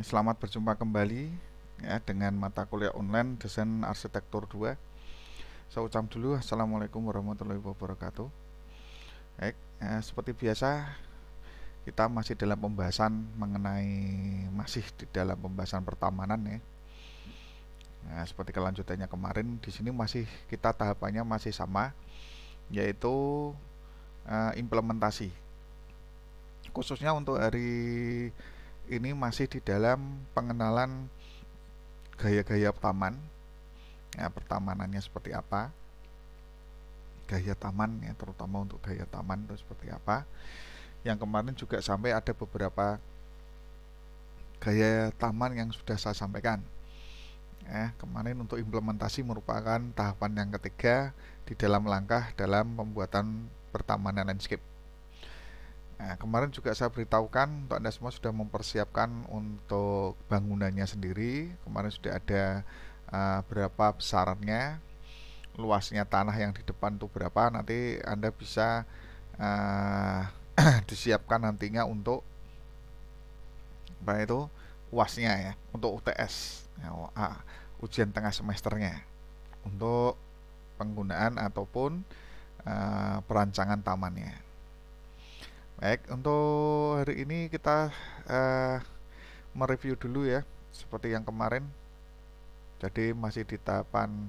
Selamat berjumpa kembali ya dengan mata kuliah online Desain Arsitektur 2. Saya ucap dulu Assalamualaikum warahmatullahi wabarakatuh. Baik, ya, seperti biasa kita masih dalam pembahasan mengenai masih di dalam pembahasan pertamanan ya. Nah, seperti kelanjutannya kemarin di sini masih kita tahapannya masih sama yaitu uh, implementasi. Khususnya untuk hari ini masih di dalam pengenalan gaya-gaya taman ya pertamanannya seperti apa gaya taman ya terutama untuk gaya taman itu seperti apa yang kemarin juga sampai ada beberapa gaya taman yang sudah saya sampaikan ya kemarin untuk implementasi merupakan tahapan yang ketiga di dalam langkah dalam pembuatan pertamanan landscape Nah, kemarin juga saya beritahukan untuk Anda semua sudah mempersiapkan untuk bangunannya sendiri. Kemarin sudah ada uh, berapa besarnya, luasnya tanah yang di depan itu berapa. Nanti Anda bisa uh, disiapkan nantinya untuk apa itu luasnya ya, untuk UTS, ya, uh, ujian tengah semesternya, untuk penggunaan ataupun uh, perancangan tamannya. Baik, untuk hari ini kita uh, mereview dulu ya, seperti yang kemarin. Jadi masih di tahapan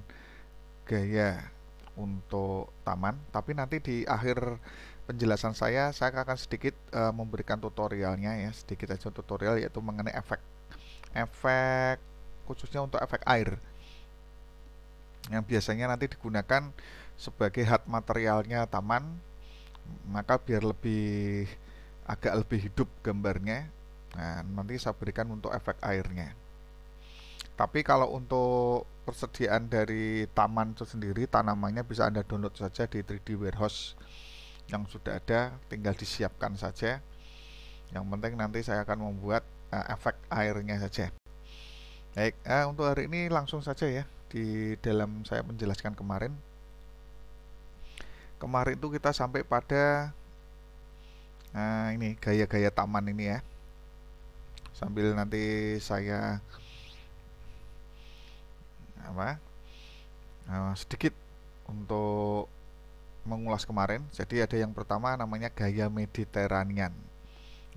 gaya untuk taman, tapi nanti di akhir penjelasan saya saya akan sedikit uh, memberikan tutorialnya ya, sedikit aja tutorial yaitu mengenai efek. Efek khususnya untuk efek air. Yang biasanya nanti digunakan sebagai hard materialnya taman maka biar lebih agak lebih hidup gambarnya nah nanti saya berikan untuk efek airnya tapi kalau untuk persediaan dari taman itu sendiri tanamannya bisa anda download saja di 3D warehouse yang sudah ada tinggal disiapkan saja yang penting nanti saya akan membuat uh, efek airnya saja baik uh, untuk hari ini langsung saja ya di dalam saya menjelaskan kemarin kemarin itu kita sampai pada nah ini gaya-gaya taman ini ya sambil nanti saya apa nah, sedikit untuk mengulas kemarin jadi ada yang pertama namanya gaya mediteranian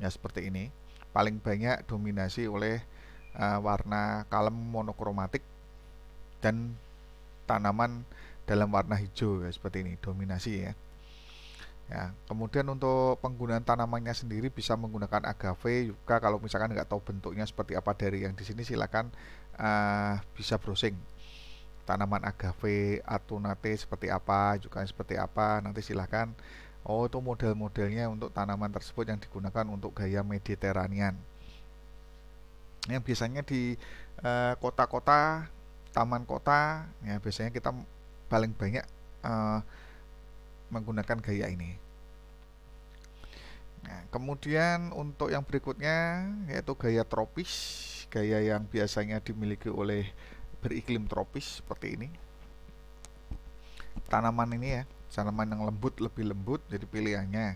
ya seperti ini paling banyak dominasi oleh uh, warna kalem monokromatik dan tanaman dalam warna hijau ya, seperti ini dominasi ya. ya kemudian untuk penggunaan tanamannya sendiri bisa menggunakan agave juga kalau misalkan nggak tahu bentuknya seperti apa dari yang di sini silakan uh, bisa browsing tanaman agave atau nate seperti apa juga seperti apa nanti silahkan oh itu model-modelnya untuk tanaman tersebut yang digunakan untuk gaya mediteranian yang biasanya di eh, kota-kota uh, taman kota ya biasanya kita paling banyak uh, menggunakan gaya ini. Nah, kemudian untuk yang berikutnya yaitu gaya tropis, gaya yang biasanya dimiliki oleh beriklim tropis seperti ini. Tanaman ini ya, tanaman yang lembut lebih lembut jadi pilihannya.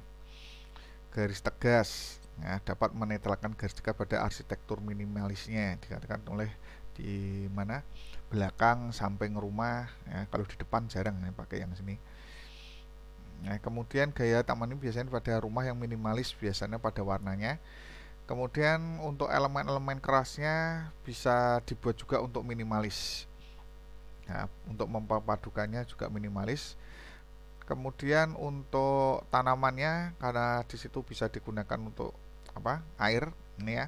Garis tegas, ya, dapat menetralkan garis tegas pada arsitektur minimalisnya dikatakan oleh di mana belakang samping rumah ya, kalau di depan jarang ya, pakai yang sini Nah, kemudian gaya taman ini biasanya pada rumah yang minimalis biasanya pada warnanya. Kemudian untuk elemen-elemen kerasnya bisa dibuat juga untuk minimalis. Nah, untuk mempadukannya juga minimalis. Kemudian untuk tanamannya karena disitu bisa digunakan untuk apa? air ini ya.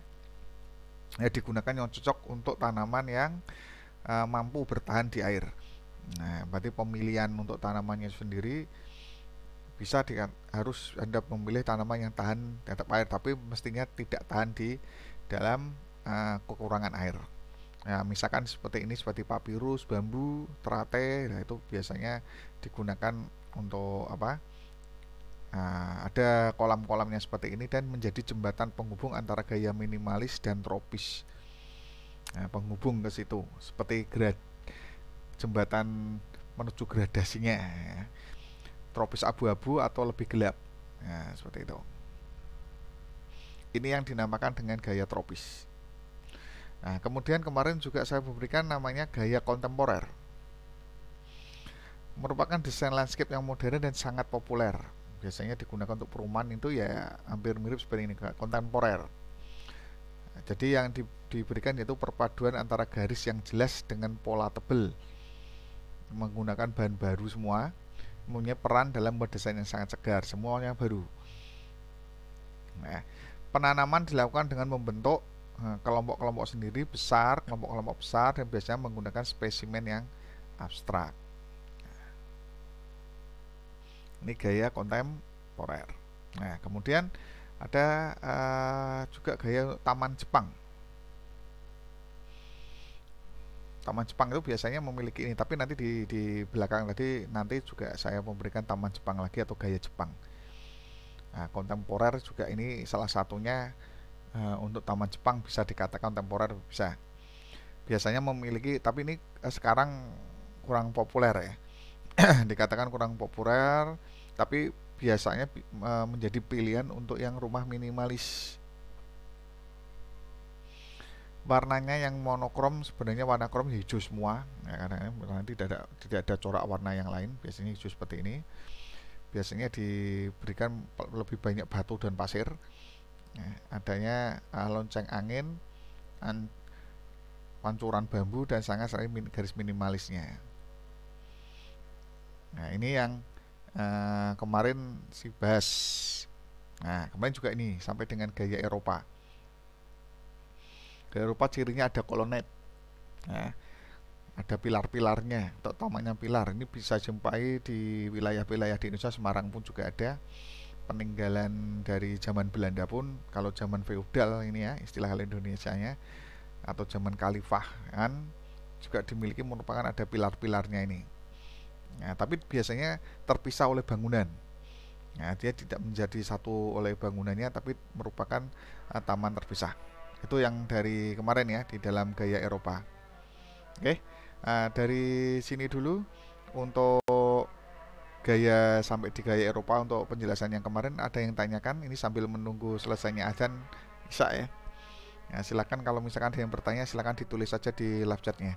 Ya digunakan yang cocok untuk tanaman yang uh, mampu bertahan di air. Nah, berarti pemilihan untuk tanamannya sendiri bisa di, harus Anda memilih tanaman yang tahan tetap air, tapi mestinya tidak tahan di dalam uh, kekurangan air. Nah, misalkan seperti ini seperti papirus, bambu, terate, ya itu biasanya digunakan untuk apa? Nah, ada kolam-kolamnya seperti ini dan menjadi jembatan penghubung antara gaya minimalis dan tropis nah, penghubung ke situ seperti grad jembatan menuju gradasinya ya. tropis abu-abu atau lebih gelap nah, seperti itu ini yang dinamakan dengan gaya tropis nah kemudian kemarin juga saya memberikan namanya gaya kontemporer merupakan desain landscape yang modern dan sangat populer biasanya digunakan untuk perumahan itu ya hampir mirip seperti ini kontemporer Nah, jadi yang di, diberikan yaitu perpaduan antara garis yang jelas dengan pola tebel menggunakan bahan baru semua mempunyai peran dalam berdesain yang sangat segar semuanya baru nah, penanaman dilakukan dengan membentuk eh, kelompok-kelompok sendiri besar kelompok-kelompok besar dan biasanya menggunakan spesimen yang abstrak nah, ini gaya kontemporer nah kemudian ada uh, juga gaya taman Jepang taman Jepang itu biasanya memiliki ini tapi nanti di, di belakang tadi nanti juga saya memberikan taman Jepang lagi atau gaya Jepang nah, kontemporer juga ini salah satunya uh, untuk taman Jepang bisa dikatakan kontemporer bisa biasanya memiliki tapi ini eh, sekarang kurang populer ya dikatakan kurang populer tapi biasanya menjadi pilihan untuk yang rumah minimalis warnanya yang monokrom sebenarnya warna krom hijau semua ya, karena nanti tidak ada, tidak ada corak warna yang lain biasanya hijau seperti ini biasanya diberikan lebih banyak batu dan pasir ya, adanya uh, lonceng angin an, pancuran bambu dan sangat sering garis minimalisnya nah ini yang Eh, kemarin si Bas nah kemarin juga ini sampai dengan gaya Eropa gaya Eropa cirinya ada kolonet nah, ada pilar-pilarnya utamanya pilar ini bisa jumpai di wilayah-wilayah di Indonesia Semarang pun juga ada peninggalan dari zaman Belanda pun kalau zaman Feudal ini ya istilah Indonesia nya atau zaman khalifah kan juga dimiliki merupakan ada pilar-pilarnya ini Nah, tapi biasanya terpisah oleh bangunan. Nah, dia tidak menjadi satu oleh bangunannya, tapi merupakan uh, taman terpisah. Itu yang dari kemarin ya di dalam gaya Eropa. Oke, okay. uh, eh, dari sini dulu untuk gaya sampai di gaya Eropa untuk penjelasan yang kemarin ada yang tanyakan ini sambil menunggu selesainya azan bisa ya. Nah, silakan kalau misalkan ada yang bertanya silakan ditulis saja di live chatnya.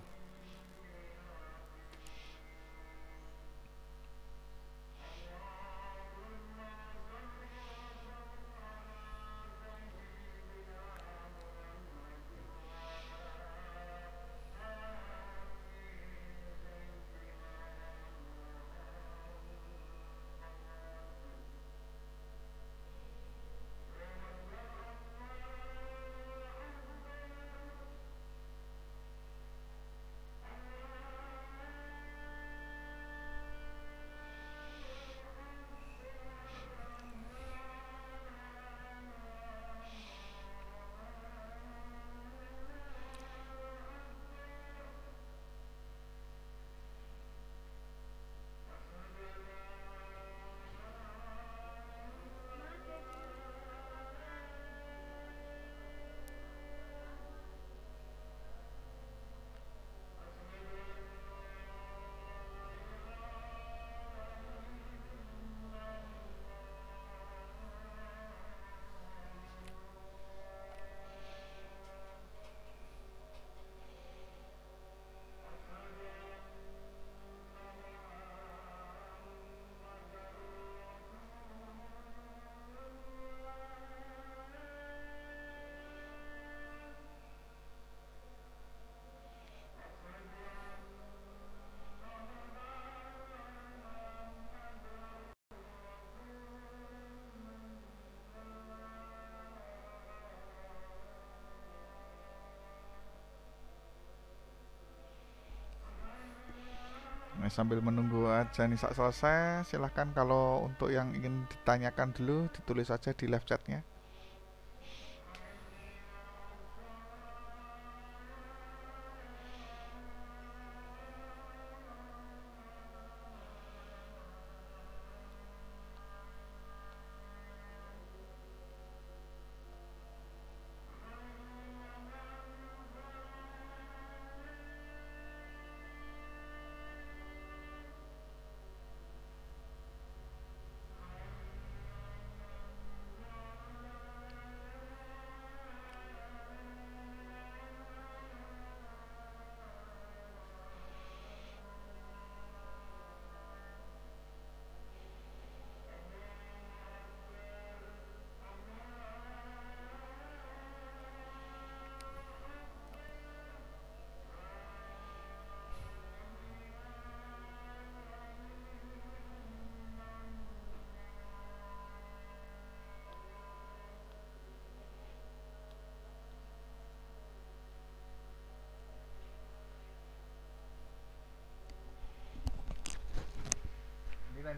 sambil menunggu aja nih selesai silahkan kalau untuk yang ingin ditanyakan dulu ditulis aja di live chatnya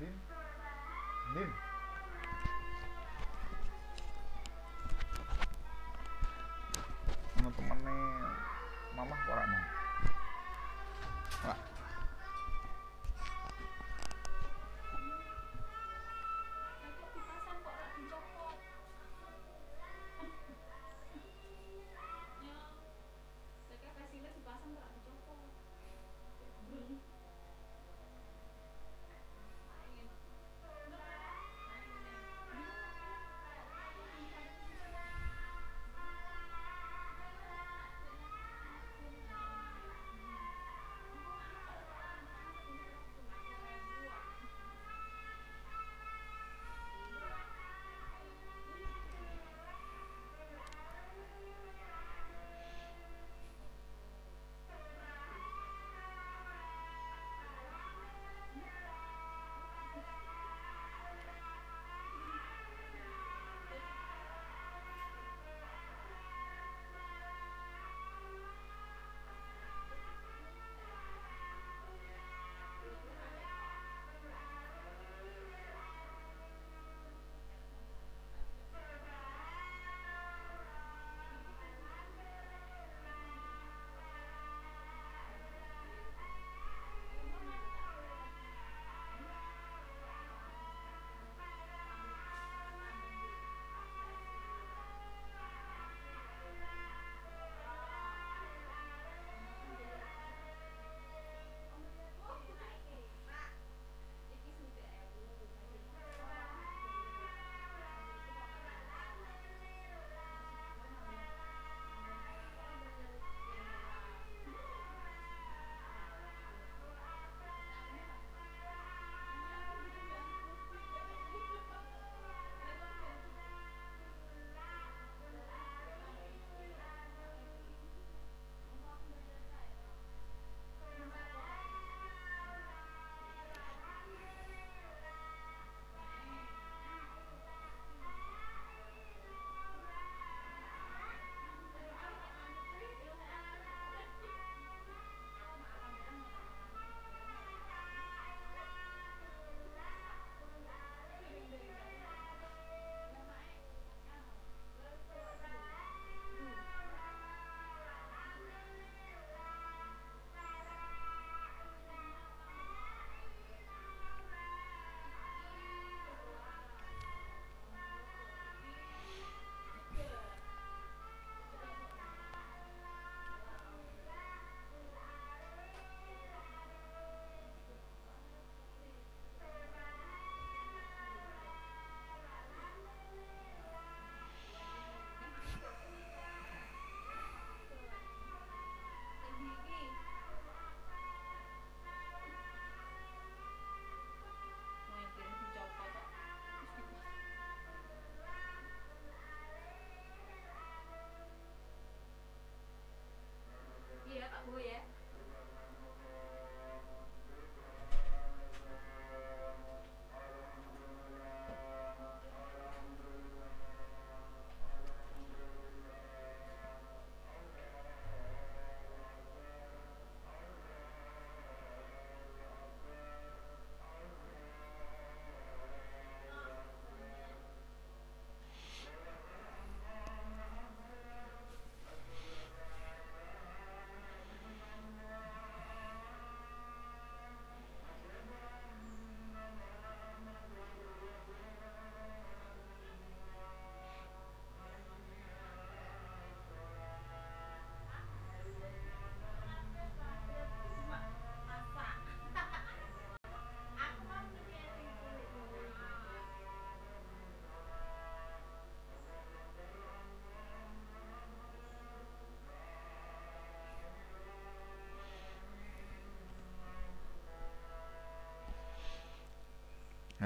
and nim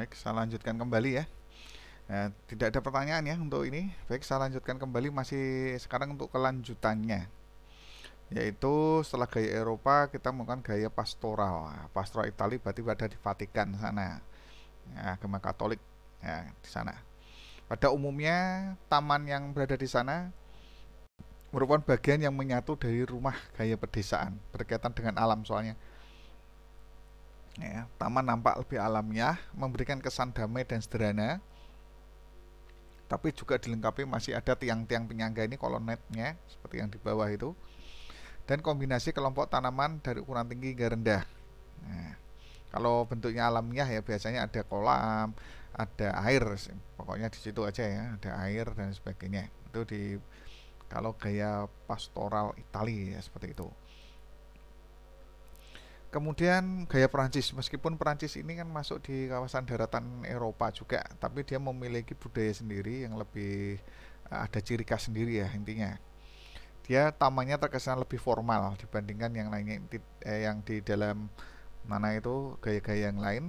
Baik, saya lanjutkan kembali ya. Nah, tidak ada pertanyaan ya untuk ini. Baik, saya lanjutkan kembali masih sekarang untuk kelanjutannya. Yaitu setelah gaya Eropa kita menggunakan gaya pastoral. Nah, pastoral Italia berarti berada di Vatikan sana. Ya, agama Katolik ya, di sana. Pada umumnya taman yang berada di sana merupakan bagian yang menyatu dari rumah gaya pedesaan berkaitan dengan alam soalnya Ya, taman nampak lebih alamiah, memberikan kesan damai dan sederhana. Tapi juga dilengkapi masih ada tiang-tiang penyangga ini kolonetnya seperti yang di bawah itu. Dan kombinasi kelompok tanaman dari ukuran tinggi hingga rendah. Nah, kalau bentuknya alamiah ya biasanya ada kolam, ada air, pokoknya di situ aja ya, ada air dan sebagainya. Itu di kalau gaya pastoral Italia ya seperti itu. Kemudian gaya Perancis, meskipun Perancis ini kan masuk di kawasan daratan Eropa juga, tapi dia memiliki budaya sendiri yang lebih eh, ada ciri khas sendiri ya intinya. Dia tamannya terkesan lebih formal dibandingkan yang lainnya eh, yang di dalam mana itu gaya-gaya yang lain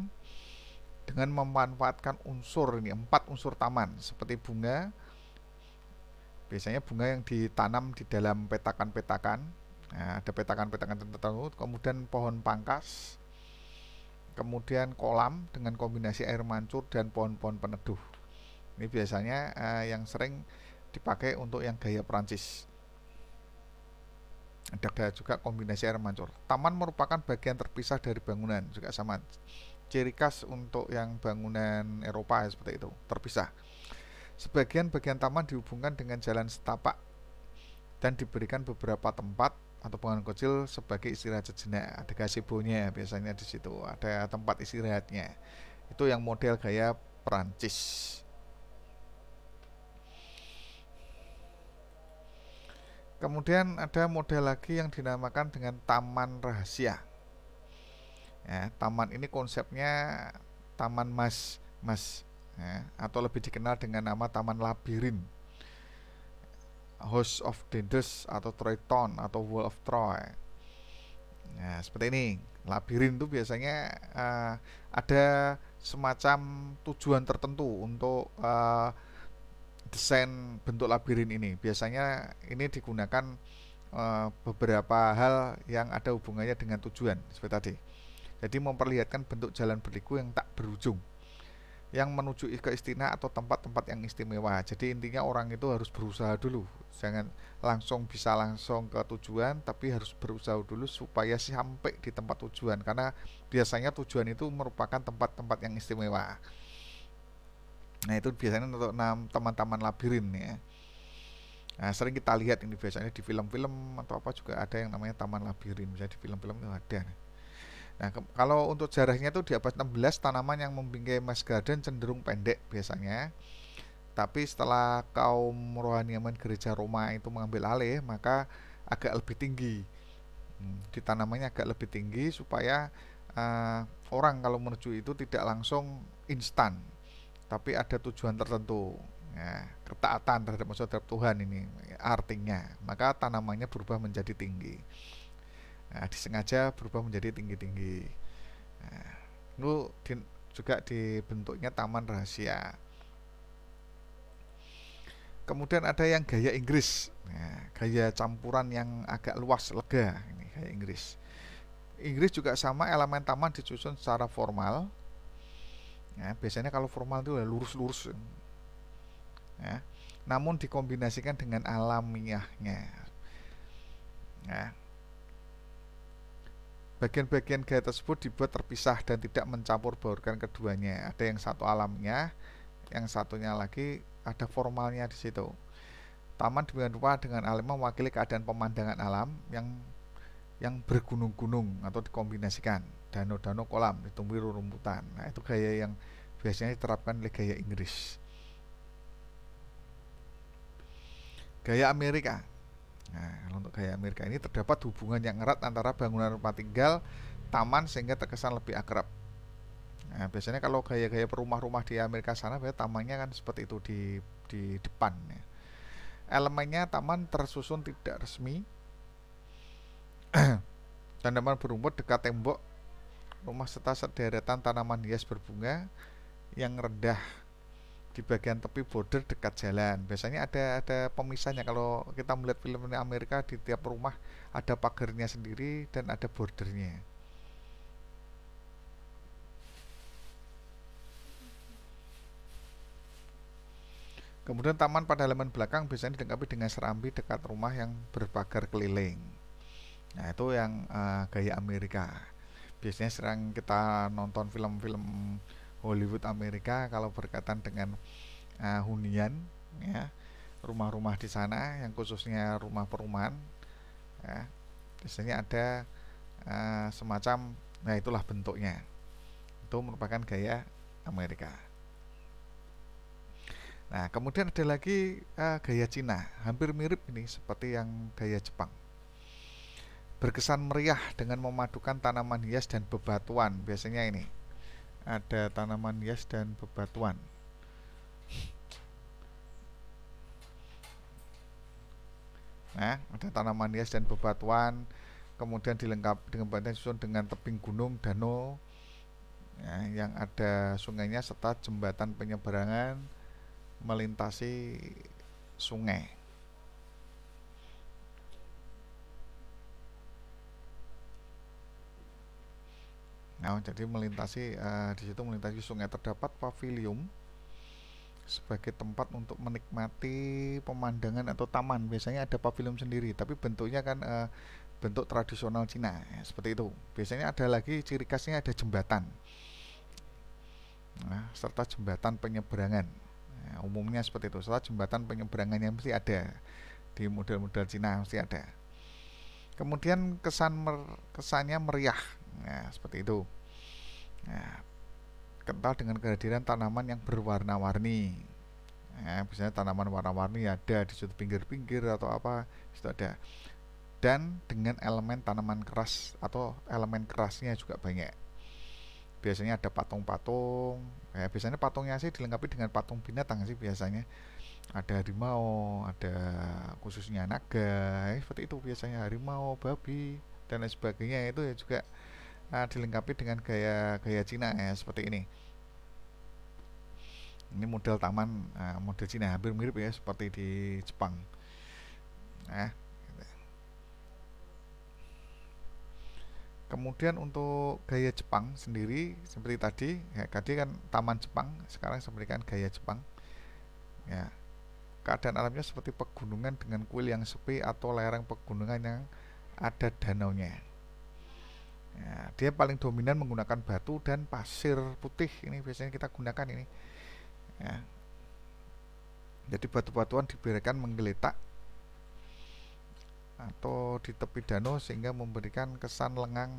dengan memanfaatkan unsur ini empat unsur taman seperti bunga biasanya bunga yang ditanam di dalam petakan-petakan Nah, ada petakan-petakan tertentu, kemudian pohon pangkas, kemudian kolam dengan kombinasi air mancur dan pohon-pohon peneduh. Ini biasanya eh, yang sering dipakai untuk yang gaya Prancis. Ada juga kombinasi air mancur. Taman merupakan bagian terpisah dari bangunan juga sama. Ciri khas untuk yang bangunan Eropa ya, seperti itu, terpisah. Sebagian bagian taman dihubungkan dengan jalan setapak dan diberikan beberapa tempat atau bangunan kecil sebagai istirahat sejenak ada gazebo-nya biasanya di situ ada tempat istirahatnya itu yang model gaya Perancis kemudian ada model lagi yang dinamakan dengan taman rahasia ya, taman ini konsepnya taman mas mas ya, atau lebih dikenal dengan nama taman labirin House of Dandes atau Triton atau Wall of Troy. Nah, seperti ini. Labirin itu biasanya uh, ada semacam tujuan tertentu untuk uh, desain bentuk labirin ini. Biasanya ini digunakan uh, beberapa hal yang ada hubungannya dengan tujuan seperti tadi. Jadi memperlihatkan bentuk jalan berliku yang tak berujung yang menuju ke istina atau tempat-tempat yang istimewa. Jadi intinya orang itu harus berusaha dulu, jangan langsung bisa langsung ke tujuan, tapi harus berusaha dulu supaya sampai di tempat tujuan karena biasanya tujuan itu merupakan tempat-tempat yang istimewa. Nah itu biasanya untuk teman-teman labirin ya. Nah, sering kita lihat ini biasanya di film-film atau apa juga ada yang namanya taman labirin, misalnya di film-film itu ada. Nih. Nah, kalau untuk jarahnya itu di abad 16 tanaman yang membingkai mass garden cenderung pendek biasanya. Tapi setelah kaum rohaniaman gereja Roma itu mengambil alih, maka agak lebih tinggi. Hmm, ditanamannya agak lebih tinggi supaya uh, orang kalau menuju itu tidak langsung instan, tapi ada tujuan tertentu. Ya, ketaatan terhadap maksud terhadap Tuhan ini artinya, maka tanamannya berubah menjadi tinggi nah, disengaja berubah menjadi tinggi-tinggi nah, itu di, juga dibentuknya taman rahasia kemudian ada yang gaya Inggris nah, gaya campuran yang agak luas lega ini gaya Inggris Inggris juga sama elemen taman disusun secara formal ya, biasanya kalau formal itu ya lurus-lurus ya, namun dikombinasikan dengan alamiahnya ya, Bagian-bagian gaya tersebut dibuat terpisah dan tidak mencampur baurkan keduanya. Ada yang satu alamnya, yang satunya lagi ada formalnya di situ. Taman dengan rupa dengan alam mewakili keadaan pemandangan alam yang yang bergunung-gunung atau dikombinasikan danau-danau kolam ditumbuhi rumputan. Nah, itu gaya yang biasanya diterapkan oleh gaya Inggris. Gaya Amerika Nah, kalau untuk gaya Amerika ini terdapat hubungan yang erat antara bangunan rumah tinggal, taman sehingga terkesan lebih akrab. Nah, biasanya kalau gaya-gaya perumah-rumah di Amerika sana, tamannya kan seperti itu di di depan. Ya. Elemennya taman tersusun tidak resmi. Tanaman berumput dekat tembok rumah serta sederetan tanaman hias berbunga yang rendah di bagian tepi border dekat jalan. Biasanya ada ada pemisahnya kalau kita melihat film Amerika di tiap rumah ada pagarnya sendiri dan ada bordernya. Kemudian taman pada halaman belakang biasanya dilengkapi dengan serambi dekat rumah yang berpagar keliling. Nah, itu yang uh, gaya Amerika. Biasanya sering kita nonton film-film Hollywood Amerika kalau berkaitan dengan uh, hunian ya rumah-rumah di sana yang khususnya rumah perumahan ya biasanya ada uh, semacam nah itulah bentuknya itu merupakan gaya Amerika nah kemudian ada lagi uh, gaya Cina hampir mirip ini seperti yang gaya Jepang berkesan meriah dengan memadukan tanaman hias dan bebatuan biasanya ini ada tanaman hias dan bebatuan. Nah, ada tanaman hias dan bebatuan, kemudian dilengkapi dengan bantuan susun dengan tebing gunung, danau, ya, yang ada sungainya serta jembatan penyeberangan melintasi sungai. Nah, jadi melintasi uh, di situ melintasi sungai terdapat pavilium sebagai tempat untuk menikmati pemandangan atau taman. Biasanya ada pavilium sendiri, tapi bentuknya kan uh, bentuk tradisional Cina ya, seperti itu. Biasanya ada lagi ciri khasnya ada jembatan, nah, serta jembatan penyeberangan. Nah, umumnya seperti itu. Serta jembatan penyeberangannya mesti ada di model-model Cina mesti ada. Kemudian kesan mer kesannya meriah Nah, seperti itu. Nah, kental dengan kehadiran tanaman yang berwarna-warni. Nah, biasanya tanaman warna-warni ada di sudut pinggir-pinggir atau apa, itu ada. Dan dengan elemen tanaman keras atau elemen kerasnya juga banyak. Biasanya ada patung-patung. Ya, biasanya patungnya sih dilengkapi dengan patung binatang sih biasanya. Ada harimau, ada khususnya naga, ya, seperti itu biasanya harimau, babi dan lain sebagainya itu ya juga uh, dilengkapi dengan gaya gaya Cina ya seperti ini ini model taman uh, model Cina hampir mirip ya seperti di Jepang nah, gitu. kemudian untuk gaya Jepang sendiri seperti tadi ya, tadi kan taman Jepang sekarang seperti kan gaya Jepang ya keadaan alamnya seperti pegunungan dengan kuil yang sepi atau lereng pegunungan yang ada danaunya Ya, dia paling dominan menggunakan batu dan pasir putih. Ini biasanya kita gunakan ini. Ya. Jadi batu-batuan diberikan menggeletak atau di tepi danau sehingga memberikan kesan lengang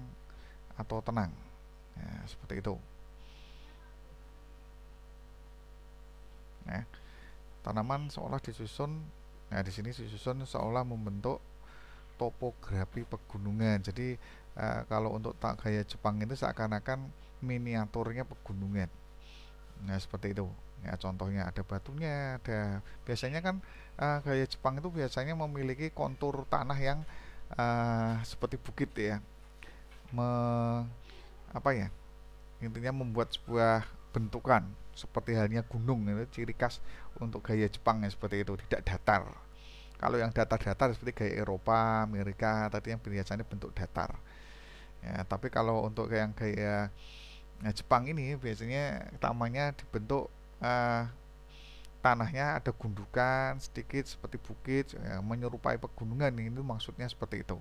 atau tenang. Ya, seperti itu. Nah, tanaman seolah disusun. Nah, di sini disusun seolah membentuk topografi pegunungan. Jadi uh, kalau untuk tak gaya Jepang itu seakan-akan miniaturnya pegunungan nah seperti itu ya contohnya ada batunya ada biasanya kan uh, gaya Jepang itu biasanya memiliki kontur tanah yang uh, seperti bukit ya Me, apa ya intinya membuat sebuah bentukan seperti halnya gunung itu ciri khas untuk gaya Jepang ya seperti itu tidak datar kalau yang datar-datar seperti gaya Eropa Amerika tadi yang biasanya bentuk datar Ya, tapi kalau untuk yang gaya nah, eh, Jepang ini biasanya tamannya dibentuk uh, tanahnya ada gundukan sedikit seperti bukit ya, menyerupai pegunungan ini maksudnya seperti itu.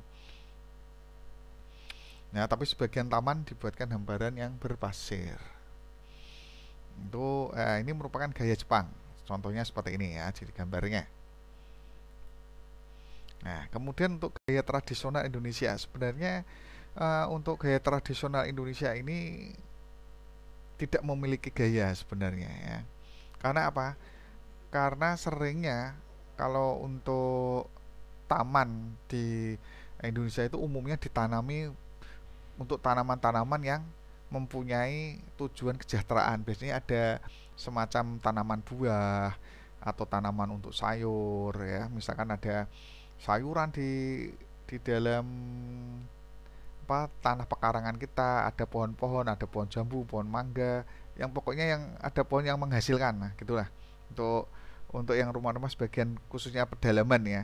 Nah, tapi sebagian taman dibuatkan hamparan yang berpasir. Itu eh, ini merupakan gaya Jepang. Contohnya seperti ini ya, jadi gambarnya. Nah, kemudian untuk gaya tradisional Indonesia sebenarnya uh, untuk gaya tradisional Indonesia ini tidak memiliki gaya sebenarnya ya. Karena apa? Karena seringnya kalau untuk taman di Indonesia itu umumnya ditanami untuk tanaman-tanaman yang mempunyai tujuan kesejahteraan. Biasanya ada semacam tanaman buah atau tanaman untuk sayur ya. Misalkan ada sayuran di di dalam apa tanah pekarangan kita ada pohon-pohon ada pohon jambu pohon mangga yang pokoknya yang ada pohon yang menghasilkan nah gitulah untuk untuk yang rumah-rumah sebagian khususnya pedalaman ya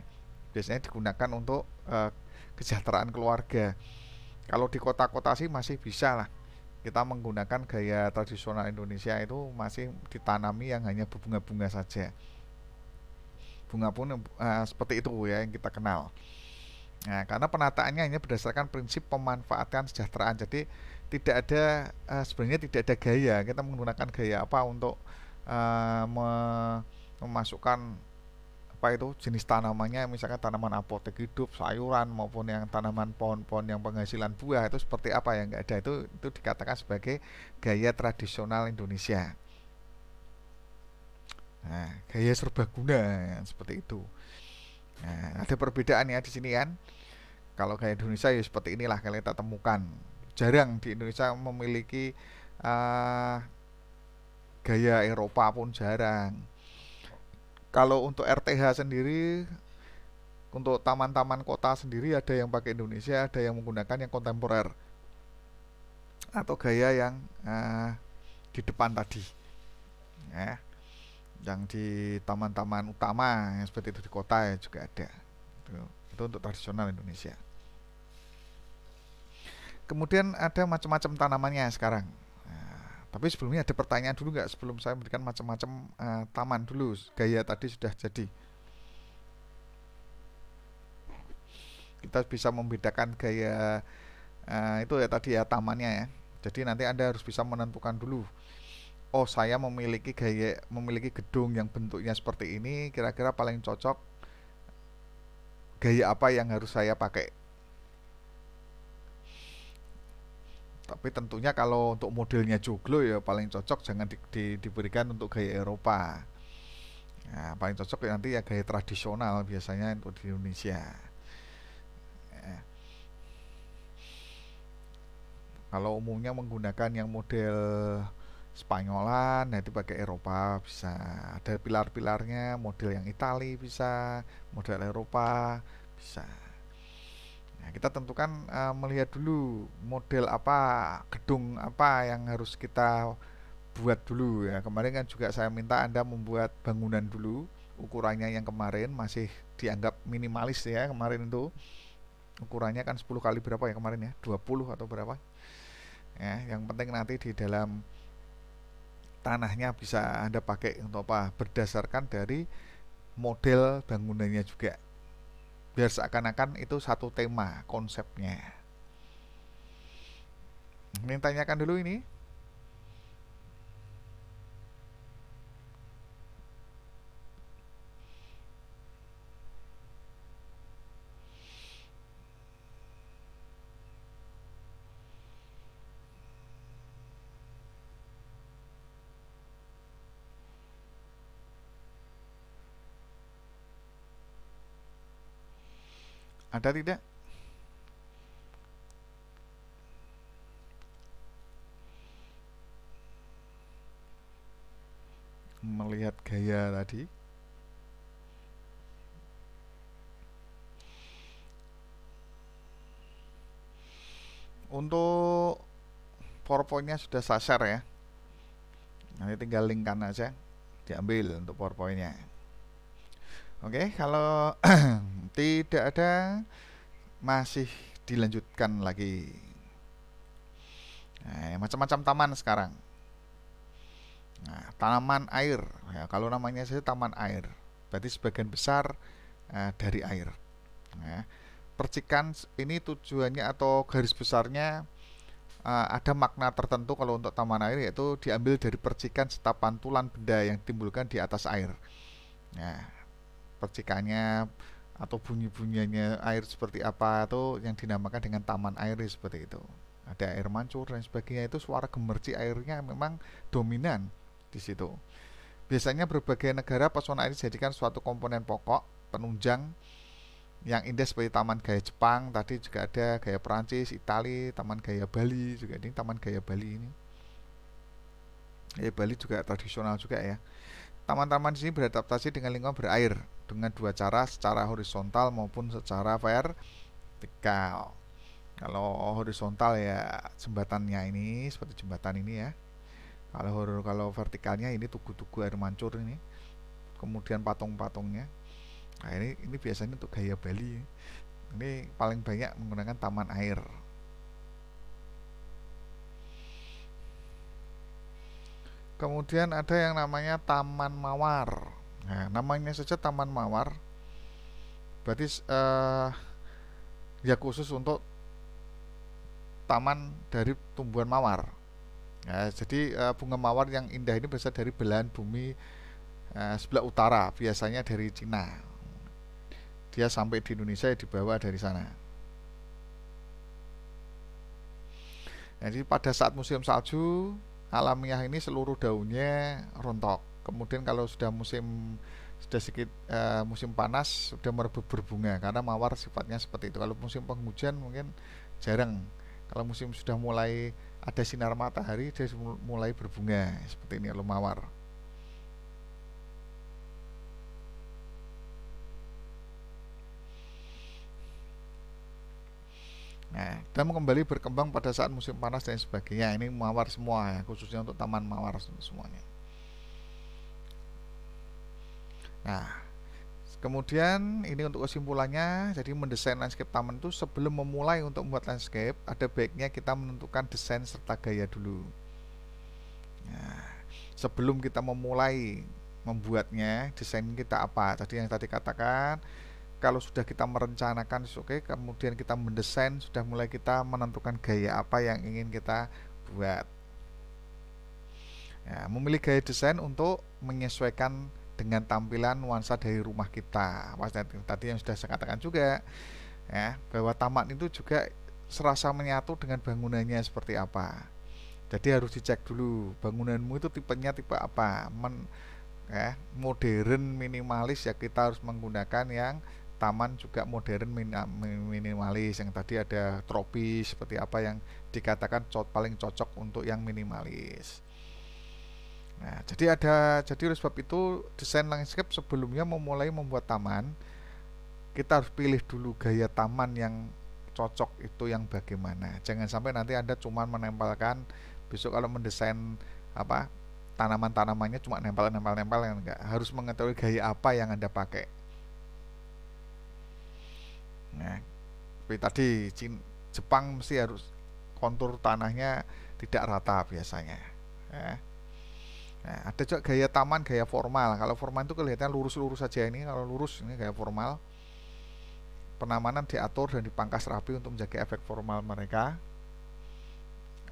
biasanya digunakan untuk uh, kesejahteraan keluarga kalau di kota-kota sih masih bisa lah kita menggunakan gaya tradisional Indonesia itu masih ditanami yang hanya berbunga-bunga saja bunga pun uh, seperti itu ya yang kita kenal Nah, karena penataannya hanya berdasarkan prinsip pemanfaatan sejahteraan. Jadi tidak ada eh, sebenarnya tidak ada gaya. Kita menggunakan gaya apa untuk eh, memasukkan apa itu jenis tanamannya misalkan tanaman apotek hidup sayuran maupun yang tanaman pohon-pohon yang penghasilan buah itu seperti apa yang enggak ada itu itu dikatakan sebagai gaya tradisional Indonesia nah, gaya serbaguna seperti itu Nah, ada perbedaan ya di sini kan. Kalau gaya Indonesia ya seperti inilah kalian tak temukan. Jarang di Indonesia memiliki uh, gaya Eropa pun jarang. Kalau untuk RTH sendiri untuk taman-taman kota sendiri ada yang pakai Indonesia, ada yang menggunakan yang kontemporer atau gaya yang uh, di depan tadi. Nah, yang di taman-taman utama ya, seperti itu di kota ya juga ada itu, itu untuk tradisional Indonesia kemudian ada macam-macam tanamannya sekarang nah, tapi sebelumnya ada pertanyaan dulu nggak sebelum saya memberikan macam-macam uh, taman dulu gaya tadi sudah jadi kita bisa membedakan gaya uh, itu ya tadi ya tamannya ya jadi nanti anda harus bisa menentukan dulu oh saya memiliki gaya memiliki gedung yang bentuknya seperti ini kira-kira paling cocok gaya apa yang harus saya pakai tapi tentunya kalau untuk modelnya joglo ya paling cocok jangan di, di, diberikan untuk gaya Eropa nah, paling cocok ya nanti ya gaya tradisional biasanya untuk di Indonesia ya. kalau umumnya menggunakan yang model Spanyolan nanti pakai Eropa bisa ada pilar-pilarnya model yang Itali bisa model Eropa bisa nah, kita tentukan uh, melihat dulu model apa gedung apa yang harus kita buat dulu ya kemarin kan juga saya minta anda membuat bangunan dulu ukurannya yang kemarin masih dianggap minimalis ya kemarin itu ukurannya kan 10 kali berapa ya kemarin ya 20 atau berapa ya yang penting nanti di dalam tanahnya bisa Anda pakai untuk apa berdasarkan dari model bangunannya juga biar seakan-akan itu satu tema konsepnya ini tanyakan dulu ini Ada tidak? Melihat gaya tadi. Untuk PowerPoint-nya sudah saya share ya. Nanti tinggal linkkan aja diambil untuk PowerPoint-nya. Oke, okay, kalau tidak ada masih dilanjutkan lagi. Nah, macam-macam taman sekarang. Nah, tanaman air. Ya, kalau namanya saja taman air, berarti sebagian besar uh, dari air. Nah, percikan ini tujuannya atau garis besarnya uh, ada makna tertentu kalau untuk taman air yaitu diambil dari percikan serta pantulan benda yang timbulkan di atas air. Nah, percikannya atau bunyi bunyinya air seperti apa atau yang dinamakan dengan taman air seperti itu ada air mancur dan sebagainya itu suara gemerci airnya memang dominan di situ biasanya berbagai negara pesona air dijadikan suatu komponen pokok penunjang yang indah seperti Taman Gaya Jepang tadi juga ada Gaya Perancis, Itali, Taman Gaya Bali juga ini Taman Gaya Bali ini gaya Bali juga tradisional juga ya taman-taman di sini beradaptasi dengan lingkungan berair dengan dua cara secara horizontal maupun secara vertikal kalau horizontal ya jembatannya ini seperti jembatan ini ya kalau kalau vertikalnya ini tugu-tugu air mancur ini kemudian patung-patungnya nah ini ini biasanya untuk gaya Bali ini paling banyak menggunakan taman air kemudian ada yang namanya taman mawar Nah, namanya saja Taman Mawar. Berarti uh, ya khusus untuk taman dari tumbuhan mawar. Nah, jadi uh, bunga mawar yang indah ini berasal dari belahan bumi uh, sebelah utara, biasanya dari Cina. Dia sampai di Indonesia ya dibawa dari sana. Jadi pada saat musim salju alamiah ini seluruh daunnya rontok kemudian kalau sudah musim sudah sedikit uh, eh, musim panas sudah merebut berbunga karena mawar sifatnya seperti itu kalau musim penghujan mungkin jarang kalau musim sudah mulai ada sinar matahari dia mulai berbunga seperti ini kalau mawar Nah, dan kembali berkembang pada saat musim panas dan sebagainya. Ini mawar semua ya, khususnya untuk taman mawar semuanya. Nah, kemudian ini untuk kesimpulannya, jadi mendesain landscape taman itu sebelum memulai untuk membuat landscape, ada baiknya kita menentukan desain serta gaya dulu. Nah, sebelum kita memulai membuatnya, desain kita apa? Tadi yang tadi katakan, kalau sudah kita merencanakan, oke, okay, kemudian kita mendesain, sudah mulai kita menentukan gaya apa yang ingin kita buat. Ya, memilih gaya desain untuk menyesuaikan dengan tampilan nuansa dari rumah kita. Maksudnya tadi yang sudah saya katakan juga ya, bahwa taman itu juga serasa menyatu dengan bangunannya seperti apa. Jadi harus dicek dulu bangunanmu itu tipenya tipe apa. Men, ya, modern minimalis ya kita harus menggunakan yang taman juga modern minimalis yang tadi ada tropis seperti apa yang dikatakan paling cocok untuk yang minimalis. Nah, jadi ada jadi oleh sebab itu desain landscape sebelumnya memulai membuat taman kita harus pilih dulu gaya taman yang cocok itu yang bagaimana. Jangan sampai nanti Anda cuma menempelkan besok kalau mendesain apa tanaman-tanamannya cuma nempel-nempel-nempel yang enggak harus mengetahui gaya apa yang Anda pakai. Nah, seperti tadi Jepang mesti harus kontur tanahnya tidak rata biasanya. Ya. Nah, ada juga gaya taman, gaya formal. Kalau formal itu kelihatan lurus-lurus saja ini, kalau lurus ini gaya formal. Penamanan diatur dan dipangkas rapi untuk menjaga efek formal mereka.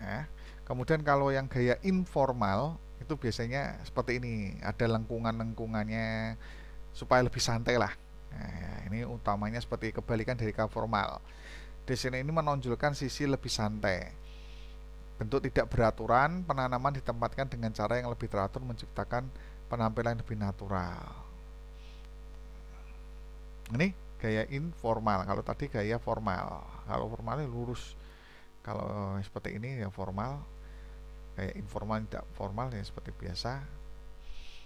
Nah, kemudian kalau yang gaya informal itu biasanya seperti ini, ada lengkungan-lengkungannya supaya lebih santai lah. Nah, ini utamanya seperti kebalikan dari formal. Desain ini menonjolkan sisi lebih santai Bentuk tidak beraturan, penanaman ditempatkan dengan cara yang lebih teratur menciptakan penampilan yang lebih natural. Ini gaya informal. Kalau tadi gaya formal. Kalau formalnya lurus. Kalau eh, seperti ini yang formal. kayak informal tidak formal ya seperti biasa.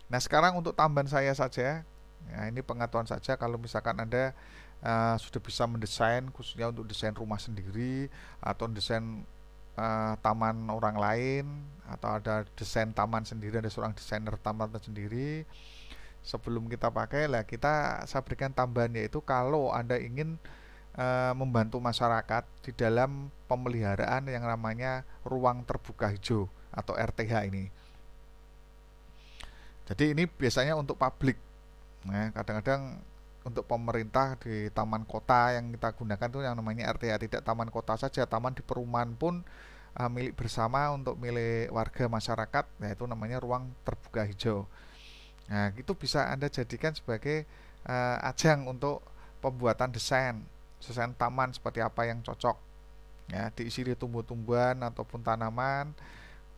Nah, sekarang untuk tambahan saya saja. Nah, ini pengetahuan saja kalau misalkan Anda uh, sudah bisa mendesain khususnya untuk desain rumah sendiri atau desain uh, taman orang lain atau ada desain taman sendiri ada seorang desainer taman sendiri sebelum kita pakai lah kita saya berikan tambahan yaitu kalau anda ingin e, membantu masyarakat di dalam pemeliharaan yang namanya ruang terbuka hijau atau RTH ini jadi ini biasanya untuk publik nah kadang-kadang untuk pemerintah di taman kota yang kita gunakan itu yang namanya RTH tidak taman kota saja taman di perumahan pun uh, milik bersama untuk milik warga masyarakat yaitu namanya ruang terbuka hijau nah itu bisa anda jadikan sebagai uh, ajang untuk pembuatan desain desain taman seperti apa yang cocok ya diisi di tumbuh-tumbuhan ataupun tanaman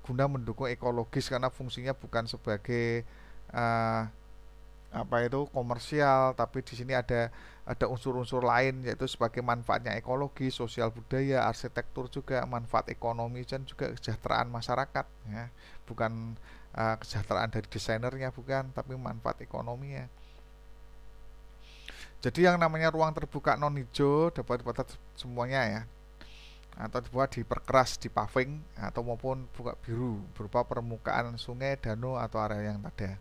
guna mendukung ekologis karena fungsinya bukan sebagai uh, apa itu komersial tapi di sini ada ada unsur-unsur lain yaitu sebagai manfaatnya ekologi, sosial budaya, arsitektur juga manfaat ekonomi dan juga kesejahteraan masyarakat ya. Bukan uh, kesejahteraan dari desainernya bukan tapi manfaat ekonominya. Jadi yang namanya ruang terbuka non hijau dapat dipatat semuanya ya atau dibuat diperkeras di paving atau maupun buka biru berupa permukaan sungai, danau atau area yang ada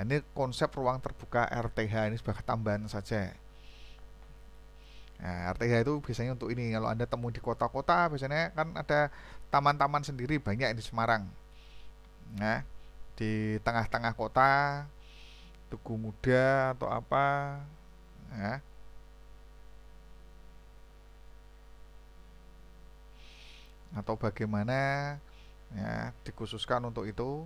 Nah, ini konsep ruang terbuka RTH ini sebagai tambahan saja. Nah, RTH itu biasanya untuk ini kalau Anda temui di kota-kota biasanya kan ada taman-taman sendiri banyak di Semarang. Nah, di tengah-tengah kota Tugu Muda atau apa. Nah, atau bagaimana ya dikhususkan untuk itu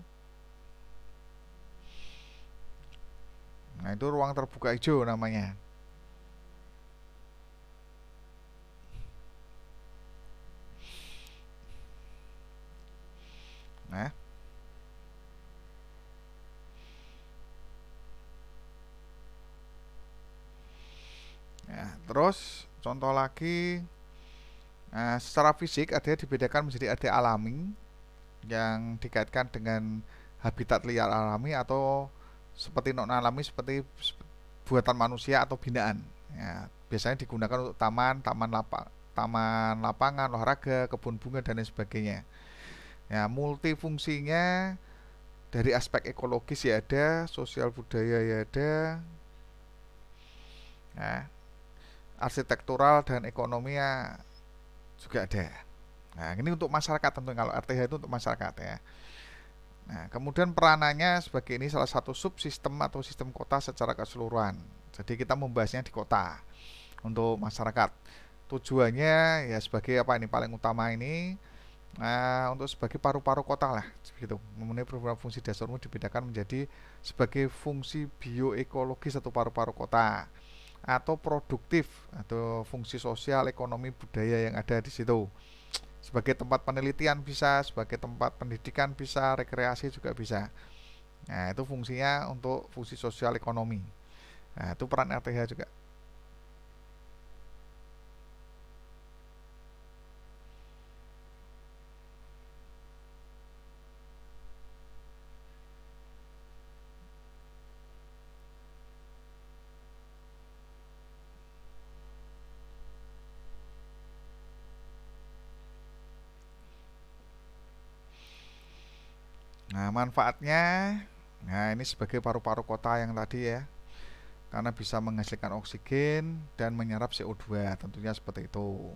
Nah, itu ruang terbuka hijau namanya. Nah. Nah, terus contoh lagi nah, secara fisik ada dibedakan menjadi ada alami yang dikaitkan dengan habitat liar alami atau seperti non alami seperti buatan manusia atau binaan. Ya, biasanya digunakan untuk taman, taman lapang, taman lapangan, olahraga, kebun bunga dan lain sebagainya. Ya, multifungsinya dari aspek ekologis ya ada, sosial budaya ya ada, ya, arsitektural dan ekonomi ya juga ada. Nah, ini untuk masyarakat tentu kalau RTH itu untuk masyarakat ya. Nah, kemudian peranannya sebagai ini salah satu subsistem atau sistem kota secara keseluruhan. Jadi kita membahasnya di kota untuk masyarakat. Tujuannya ya sebagai apa ini paling utama ini nah, untuk sebagai paru-paru kota lah begitu. Memenuhi beberapa fungsi dasarmu dibedakan menjadi sebagai fungsi bioekologi satu paru-paru kota atau produktif atau fungsi sosial, ekonomi, budaya yang ada di situ sebagai tempat penelitian bisa, sebagai tempat pendidikan bisa, rekreasi juga bisa. Nah, itu fungsinya untuk fungsi sosial ekonomi. Nah, itu peran RTH juga. manfaatnya nah ini sebagai paru-paru kota yang tadi ya karena bisa menghasilkan oksigen dan menyerap CO2 tentunya seperti itu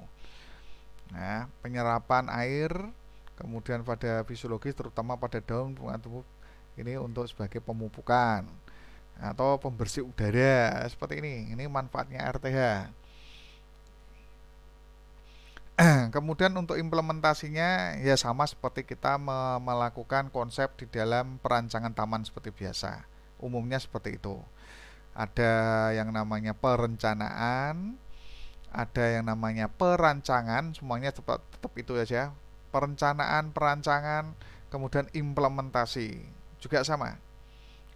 nah penyerapan air kemudian pada fisiologis terutama pada daun bunga tubuh ini untuk sebagai pemupukan atau pembersih udara seperti ini ini manfaatnya RTH Kemudian untuk implementasinya ya sama seperti kita me melakukan konsep di dalam perancangan taman seperti biasa. Umumnya seperti itu. Ada yang namanya perencanaan, ada yang namanya perancangan, semuanya tetap, tetap itu aja. Perencanaan, perancangan, kemudian implementasi juga sama.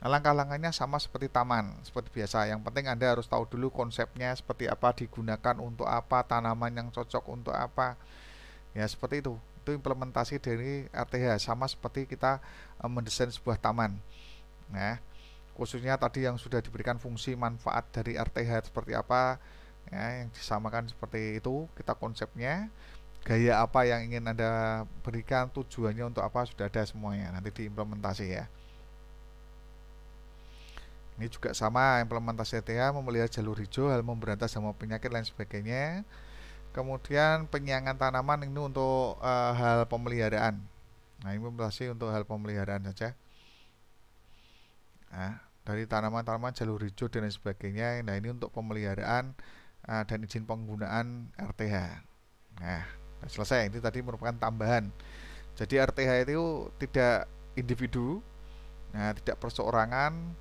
Nah, langkah-langkahnya sama seperti taman, seperti biasa. Yang penting Anda harus tahu dulu konsepnya seperti apa, digunakan untuk apa, tanaman yang cocok untuk apa. Ya, seperti itu. Itu implementasi dari RTH sama seperti kita eh, mendesain sebuah taman. Nah, khususnya tadi yang sudah diberikan fungsi manfaat dari RTH seperti apa ya, yang disamakan seperti itu kita konsepnya gaya apa yang ingin Anda berikan, tujuannya untuk apa sudah ada semuanya. Nanti diimplementasi ya. Ini juga sama implementasi ETA memelihara jalur hijau, hal memberantas sama penyakit lain sebagainya. Kemudian penyiangan tanaman ini untuk e, hal pemeliharaan. Nah, implementasi untuk hal pemeliharaan saja. Nah, dari tanaman-tanaman jalur hijau dan lain sebagainya. Nah, ini untuk pemeliharaan e, dan izin penggunaan RTH. Nah, selesai. Ini tadi merupakan tambahan. Jadi RTH itu tidak individu, nah, tidak perseorangan,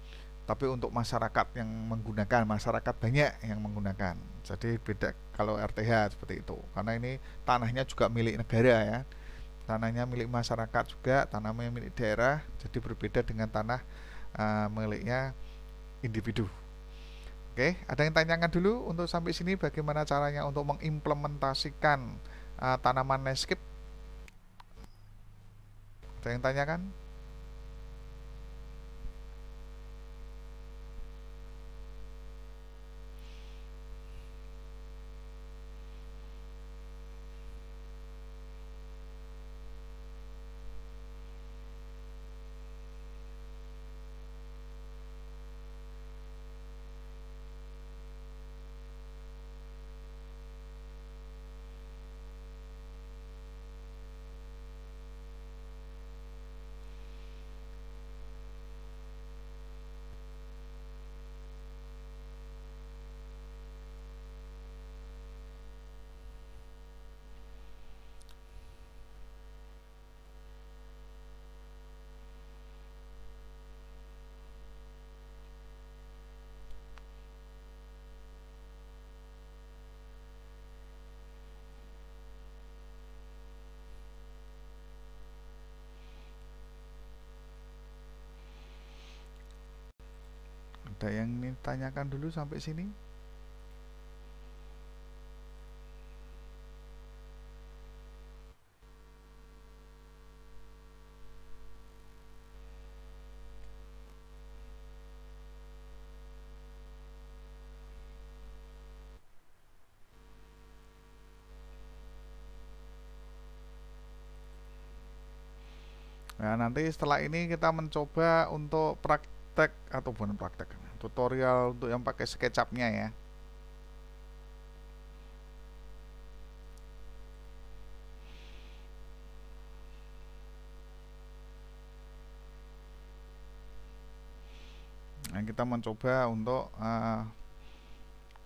tapi untuk masyarakat yang menggunakan masyarakat banyak yang menggunakan jadi beda kalau RTH seperti itu karena ini tanahnya juga milik negara ya tanahnya milik masyarakat juga tanahnya milik daerah jadi berbeda dengan tanah uh, miliknya individu Oke, ada yang tanyakan dulu untuk sampai sini bagaimana caranya untuk mengimplementasikan uh, tanaman landscape? Ada yang tanyakan? ada yang ingin tanyakan dulu sampai sini Nah, nanti setelah ini kita mencoba untuk praktek ataupun praktek, tutorial untuk yang pakai sketchupnya ya. Nah, kita mencoba untuk uh,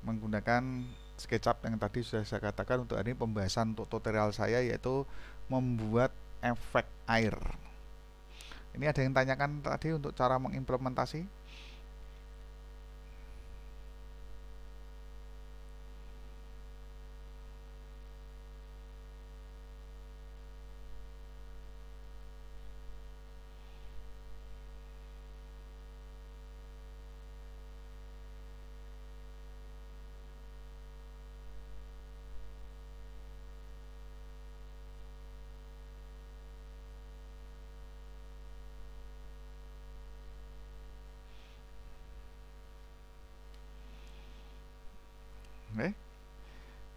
menggunakan SketchUp yang tadi sudah saya katakan untuk ini pembahasan untuk tutorial saya yaitu membuat efek air. Ini ada yang tanyakan tadi untuk cara mengimplementasi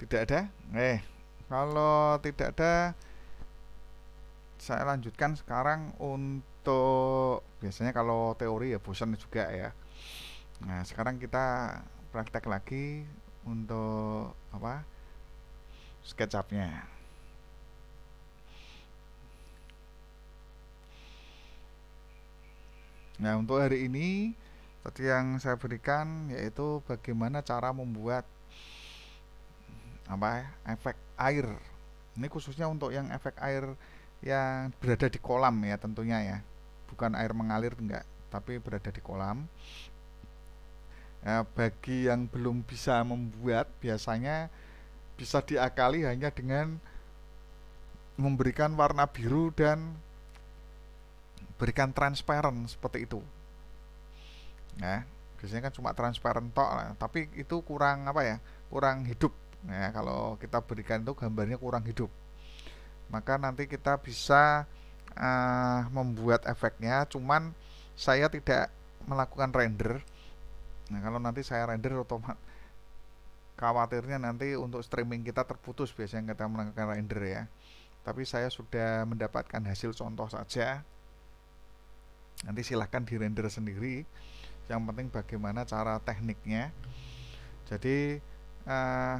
tidak ada eh kalau tidak ada saya lanjutkan sekarang untuk biasanya kalau teori ya bosan juga ya nah sekarang kita praktek lagi untuk apa sketchupnya Nah, untuk hari ini tadi yang saya berikan yaitu bagaimana cara membuat apa ya, efek air ini khususnya untuk yang efek air yang berada di kolam ya tentunya ya bukan air mengalir enggak tapi berada di kolam ya, bagi yang belum bisa membuat biasanya bisa diakali hanya dengan memberikan warna biru dan berikan transparan seperti itu ya biasanya kan cuma transparan tok tapi itu kurang apa ya kurang hidup ya kalau kita berikan itu gambarnya kurang hidup maka nanti kita bisa uh, membuat efeknya cuman saya tidak melakukan render nah kalau nanti saya render otomatis khawatirnya nanti untuk streaming kita terputus biasanya kita melakukan render ya tapi saya sudah mendapatkan hasil contoh saja nanti silahkan di render sendiri yang penting bagaimana cara tekniknya jadi uh,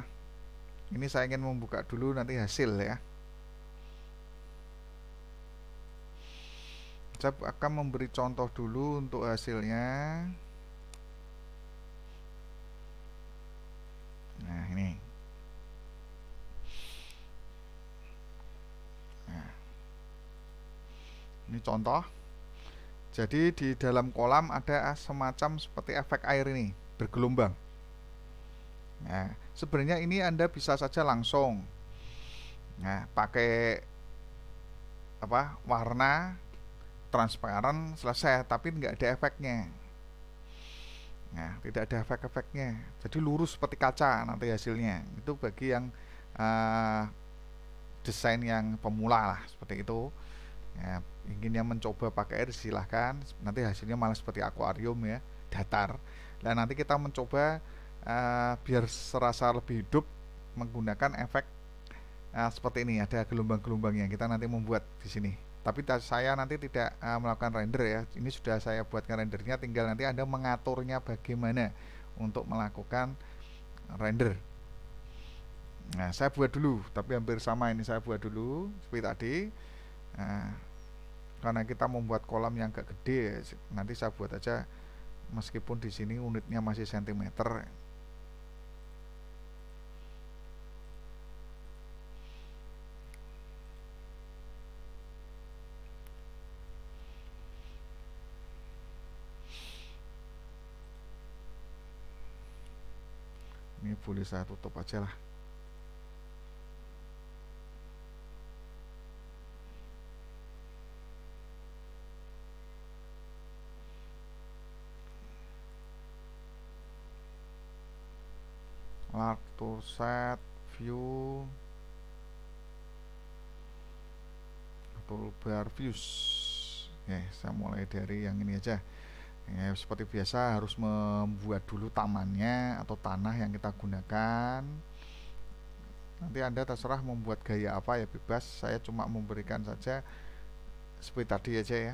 ini saya ingin membuka dulu nanti hasil ya saya akan memberi contoh dulu untuk hasilnya nah ini nah, ini contoh jadi di dalam kolam ada semacam seperti efek air ini bergelombang nah sebenarnya ini Anda bisa saja langsung nah pakai apa warna transparan selesai tapi nggak ada efeknya nah tidak ada efek-efeknya jadi lurus seperti kaca nanti hasilnya itu bagi yang uh, desain yang pemula lah seperti itu ya, yang mencoba pakai air silahkan nanti hasilnya malah seperti akuarium ya datar dan nanti kita mencoba uh, biar serasa lebih hidup menggunakan efek uh, seperti ini ada gelombang-gelombangnya kita nanti membuat di sini tapi saya nanti tidak uh, melakukan render ya ini sudah saya buatkan rendernya tinggal nanti anda mengaturnya bagaimana untuk melakukan render nah saya buat dulu tapi hampir sama ini saya buat dulu seperti tadi nah, karena kita membuat kolam yang agak gede nanti saya buat aja meskipun di sini unitnya masih sentimeter boleh saya tutup aja lah alert to set view toolbar views Oke, saya mulai dari yang ini aja ya, seperti biasa harus membuat dulu tamannya atau tanah yang kita gunakan nanti anda terserah membuat gaya apa ya bebas saya cuma memberikan saja seperti tadi aja ya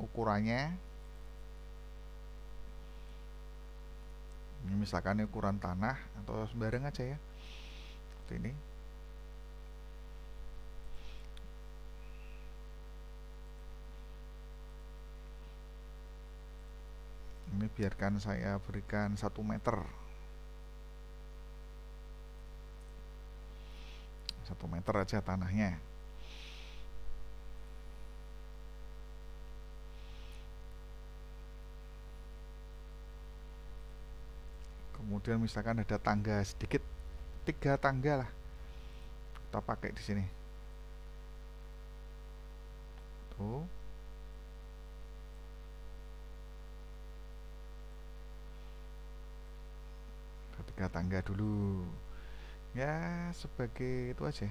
ukurannya ini misalkan ukuran tanah atau sembarang aja ya seperti ini ini biarkan saya berikan satu meter satu meter aja tanahnya kemudian misalkan ada tangga sedikit tiga tangga lah kita pakai di sini tuh harga tangga dulu ya sebagai itu aja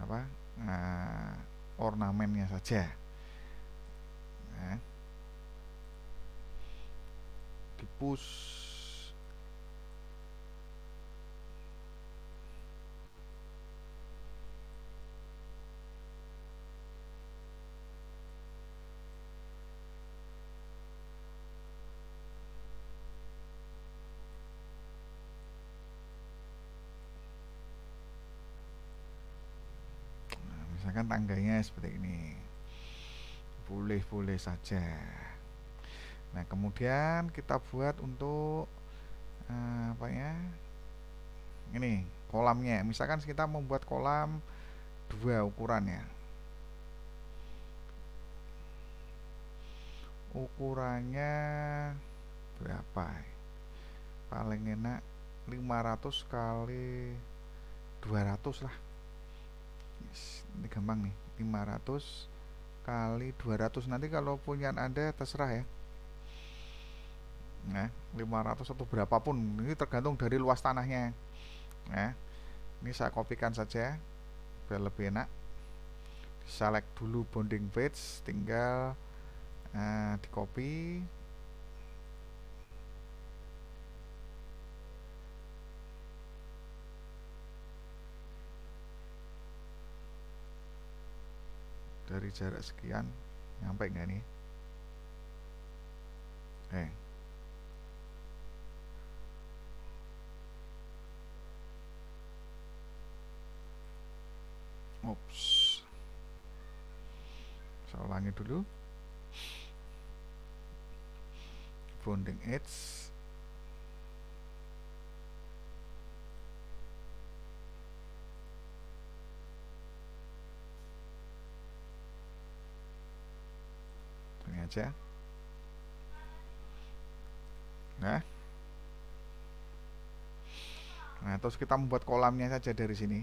apa nah, ornamennya saja nah. Ya. tipus misalkan tangganya seperti ini boleh-boleh saja nah kemudian kita buat untuk eh, apa ya ini kolamnya misalkan kita membuat kolam dua ukurannya ukurannya berapa paling enak 500 kali 200 lah ini gampang nih 500 kali 200 nanti kalau punya anda terserah ya nah 500 atau berapapun ini tergantung dari luas tanahnya nah ini saya kopikan saja biar lebih enak select dulu bonding page tinggal uh, di copy dari jarak sekian nyampe nggak nih eh Ops. Saya ulangi dulu. Bonding edge aja nah nah terus kita membuat kolamnya saja dari sini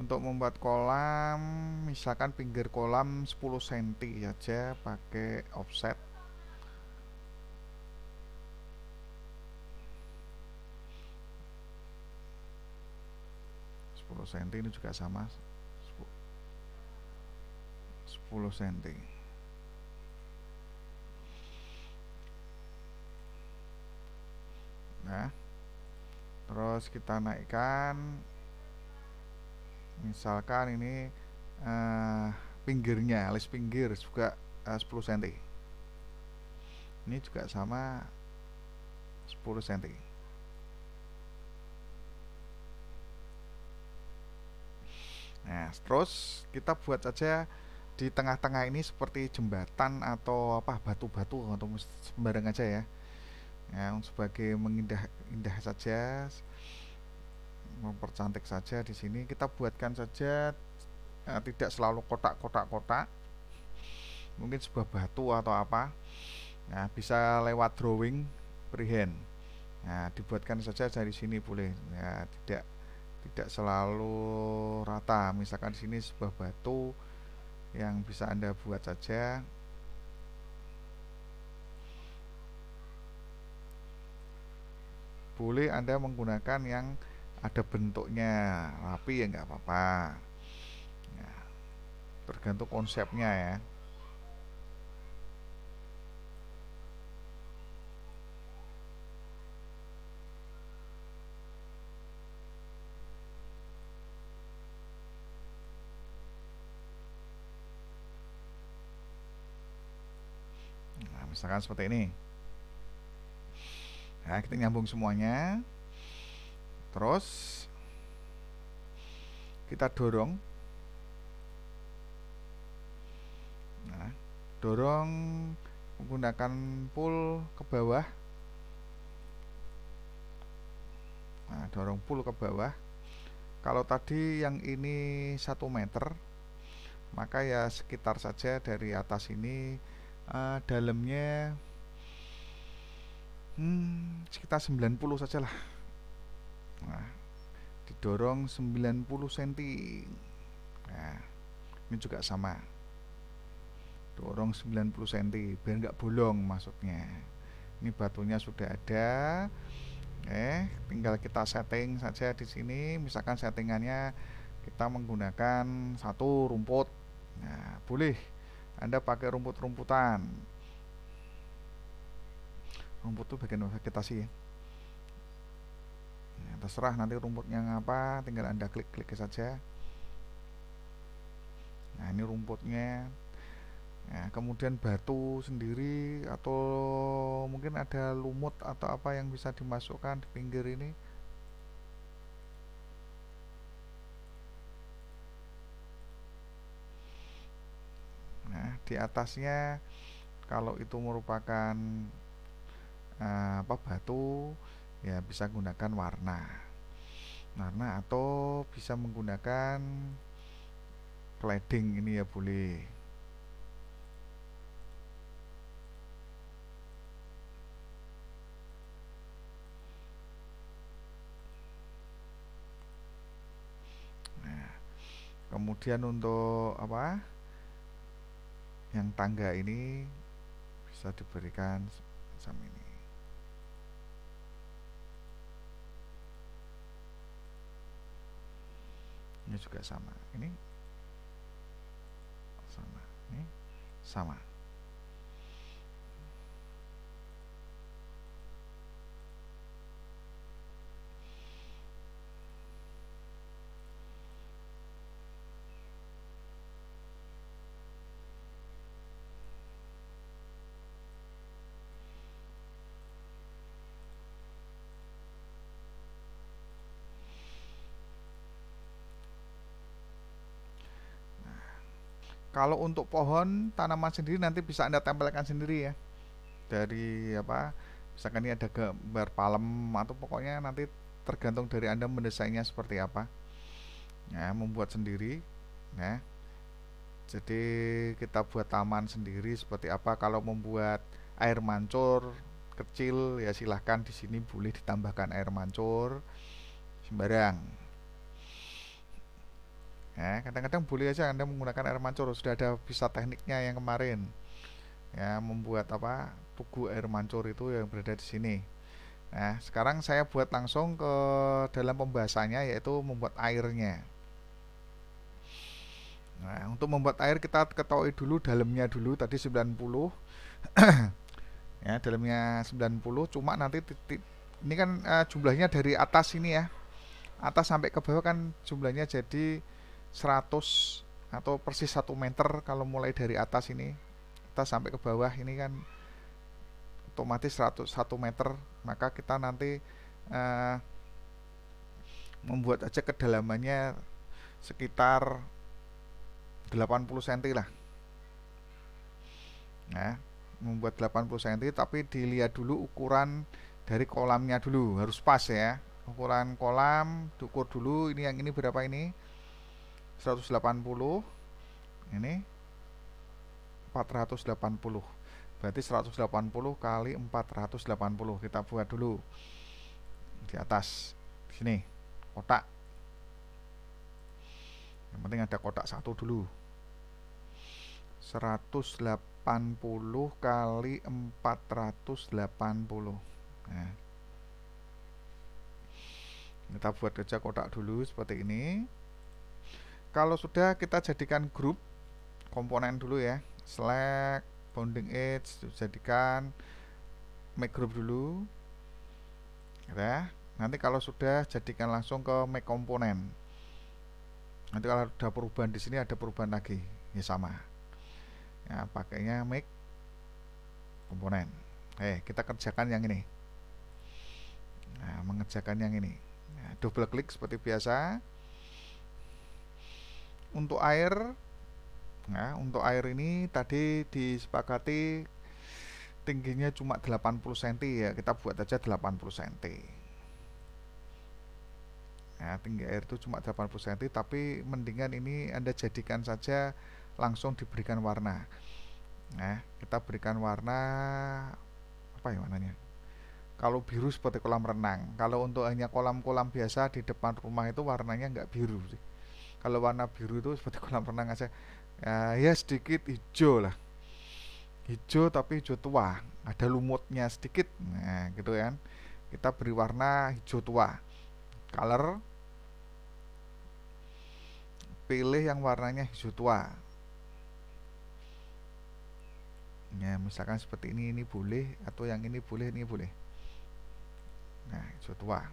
untuk membuat kolam misalkan pinggir kolam 10 cm saja pakai offset cm ini juga sama 10 cm ya terus kita naikkan misalkan ini eh, pinggirnya alis pinggir juga eh, 10 cm ini juga sama 10 cm nah terus kita buat saja di tengah-tengah ini seperti jembatan atau apa batu-batu atau sembarang aja ya ya sebagai mengindah indah saja mempercantik saja di sini kita buatkan saja ya, tidak selalu kotak-kotak-kotak mungkin sebuah batu atau apa nah bisa lewat drawing freehand nah ya, dibuatkan saja dari sini boleh ya tidak tidak selalu rata misalkan di sini sebuah batu yang bisa anda buat saja boleh Anda menggunakan yang ada bentuknya rapi ya nggak apa-apa nah, tergantung konsepnya ya nah, misalkan seperti ini Nah, kita nyambung semuanya. Terus kita dorong. Nah, dorong menggunakan pull ke bawah. Nah, dorong pull ke bawah. Kalau tadi yang ini satu meter, maka ya sekitar saja dari atas ini uh, dalamnya hmm, sekitar 90 lah nah, didorong 90 cm nah, ini juga sama dorong 90 cm biar nggak bolong masuknya ini batunya sudah ada eh tinggal kita setting saja di sini misalkan settingannya kita menggunakan satu rumput nah boleh anda pakai rumput-rumputan rumput tuh bagian vegetasi ya nah, terserah nanti rumputnya apa tinggal anda klik-klik saja nah ini rumputnya nah, kemudian batu sendiri atau mungkin ada lumut atau apa yang bisa dimasukkan di pinggir ini nah di atasnya kalau itu merupakan Eh, apa batu ya bisa gunakan warna warna atau bisa menggunakan cladding ini ya boleh nah, kemudian untuk apa yang tangga ini bisa diberikan sama ini ini juga sama ini sama ini sama Kalau untuk pohon tanaman sendiri nanti bisa Anda tempelkan sendiri ya. Dari apa? Misalkan ini ada gambar palem atau pokoknya nanti tergantung dari Anda mendesainnya seperti apa. ya membuat sendiri. Nah, jadi kita buat taman sendiri seperti apa kalau membuat air mancur kecil ya silahkan di sini boleh ditambahkan air mancur sembarang ya kadang-kadang boleh aja anda menggunakan air mancur sudah ada bisa tekniknya yang kemarin ya membuat apa tugu air mancur itu yang berada di sini nah sekarang saya buat langsung ke dalam pembahasannya yaitu membuat airnya nah untuk membuat air kita ketahui dulu dalamnya dulu tadi 90 ya dalamnya 90 cuma nanti titik ini kan uh, jumlahnya dari atas ini ya atas sampai ke bawah kan jumlahnya jadi 100 atau persis 1 meter kalau mulai dari atas ini kita sampai ke bawah ini kan otomatis 101 meter maka kita nanti uh, membuat aja kedalamannya sekitar 80 cm lah nah membuat 80 cm tapi dilihat dulu ukuran dari kolamnya dulu harus pas ya ukuran kolam diukur dulu ini yang ini berapa ini 180 ini 480 berarti 180 kali 480 kita buat dulu di atas sini kotak yang penting ada kotak satu dulu 180 kali 480 nah. kita buat kerja kotak dulu seperti ini kalau sudah kita jadikan grup komponen dulu ya select bounding edge jadikan make group dulu gitu ya nanti kalau sudah jadikan langsung ke make komponen nanti kalau ada perubahan di sini ada perubahan lagi ya sama ya pakainya make komponen eh kita kerjakan yang ini nah mengerjakan yang ini nah, double klik seperti biasa untuk air nah untuk air ini tadi disepakati tingginya cuma 80 cm ya kita buat aja 80 cm nah tinggi air itu cuma 80 cm tapi mendingan ini anda jadikan saja langsung diberikan warna nah kita berikan warna apa ya warnanya kalau biru seperti kolam renang kalau untuk hanya kolam-kolam biasa di depan rumah itu warnanya nggak biru sih kalau warna biru itu seperti kolam renang aja ya, ya sedikit hijau lah hijau tapi hijau tua ada lumutnya sedikit nah gitu kan kita beri warna hijau tua color pilih yang warnanya hijau tua ya misalkan seperti ini ini boleh atau yang ini boleh ini boleh nah hijau tua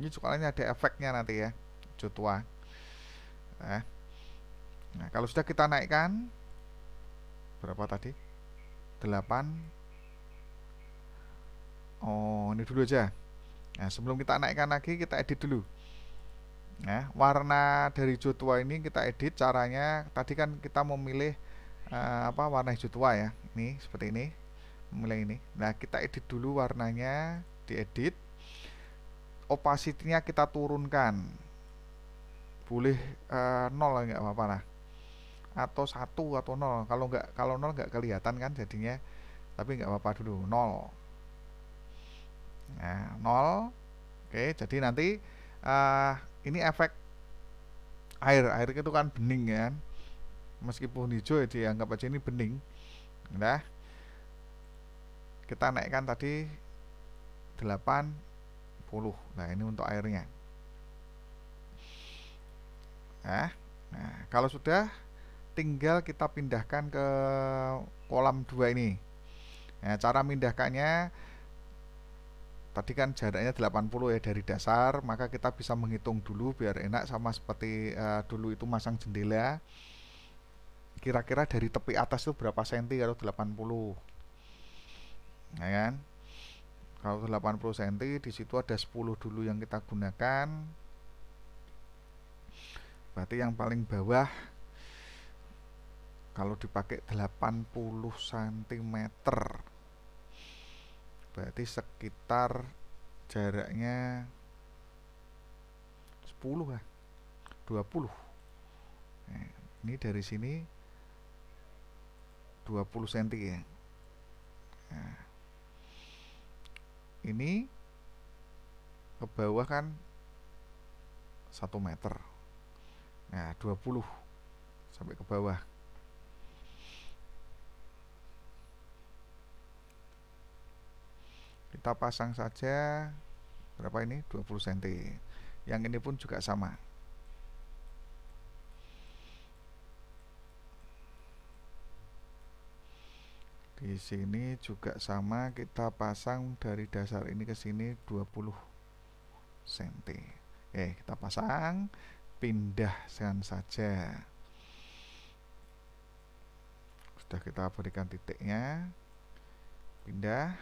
ini soalnya ada efeknya nanti ya hijau tua Nah, nah kalau sudah kita naikkan berapa tadi? 8 Oh, ini dulu aja. Nah, sebelum kita naikkan lagi kita edit dulu. Nah, warna dari hijau tua ini kita edit caranya tadi kan kita memilih uh, eh, apa warna hijau tua ya. Ini seperti ini. Memilih ini. Nah, kita edit dulu warnanya, diedit. Opasitinya kita turunkan boleh uh, nol nggak apa-apa lah atau satu atau nol kalau nggak kalau nol nggak kelihatan kan jadinya tapi nggak apa-apa dulu nol nah nol oke jadi nanti uh, ini efek air air itu kan bening ya meskipun hijau ya dianggap aja ini bening nah kita naikkan tadi 80 nah ini untuk airnya Nah, Nah, kalau sudah tinggal kita pindahkan ke kolam dua ini. Nah, cara pindahkannya tadi kan jaraknya 80 ya dari dasar, maka kita bisa menghitung dulu biar enak sama seperti uh, dulu itu masang jendela. Kira-kira dari tepi atas itu berapa senti kalau 80. Ya kan? Kalau 80 senti di situ ada 10 dulu yang kita gunakan, berarti yang paling bawah kalau dipakai 80 cm berarti sekitar jaraknya 10 lah 20 nah, ini dari sini 20 cm ya nah, ini ke bawah kan 1 meter Nah, 20 sampai ke bawah. Kita pasang saja berapa ini? 20 cm. Yang ini pun juga sama. Di sini juga sama kita pasang dari dasar ini ke sini 20 cm. Oke, eh, kita pasang pindahkan saja sudah kita berikan titiknya pindah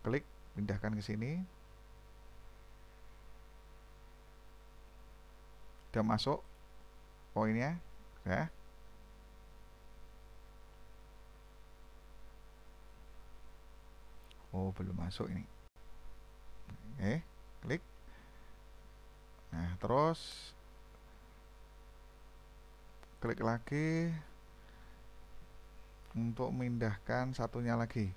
klik pindahkan ke sini sudah masuk poinnya ya oh belum masuk ini eh klik nah terus klik lagi untuk memindahkan satunya lagi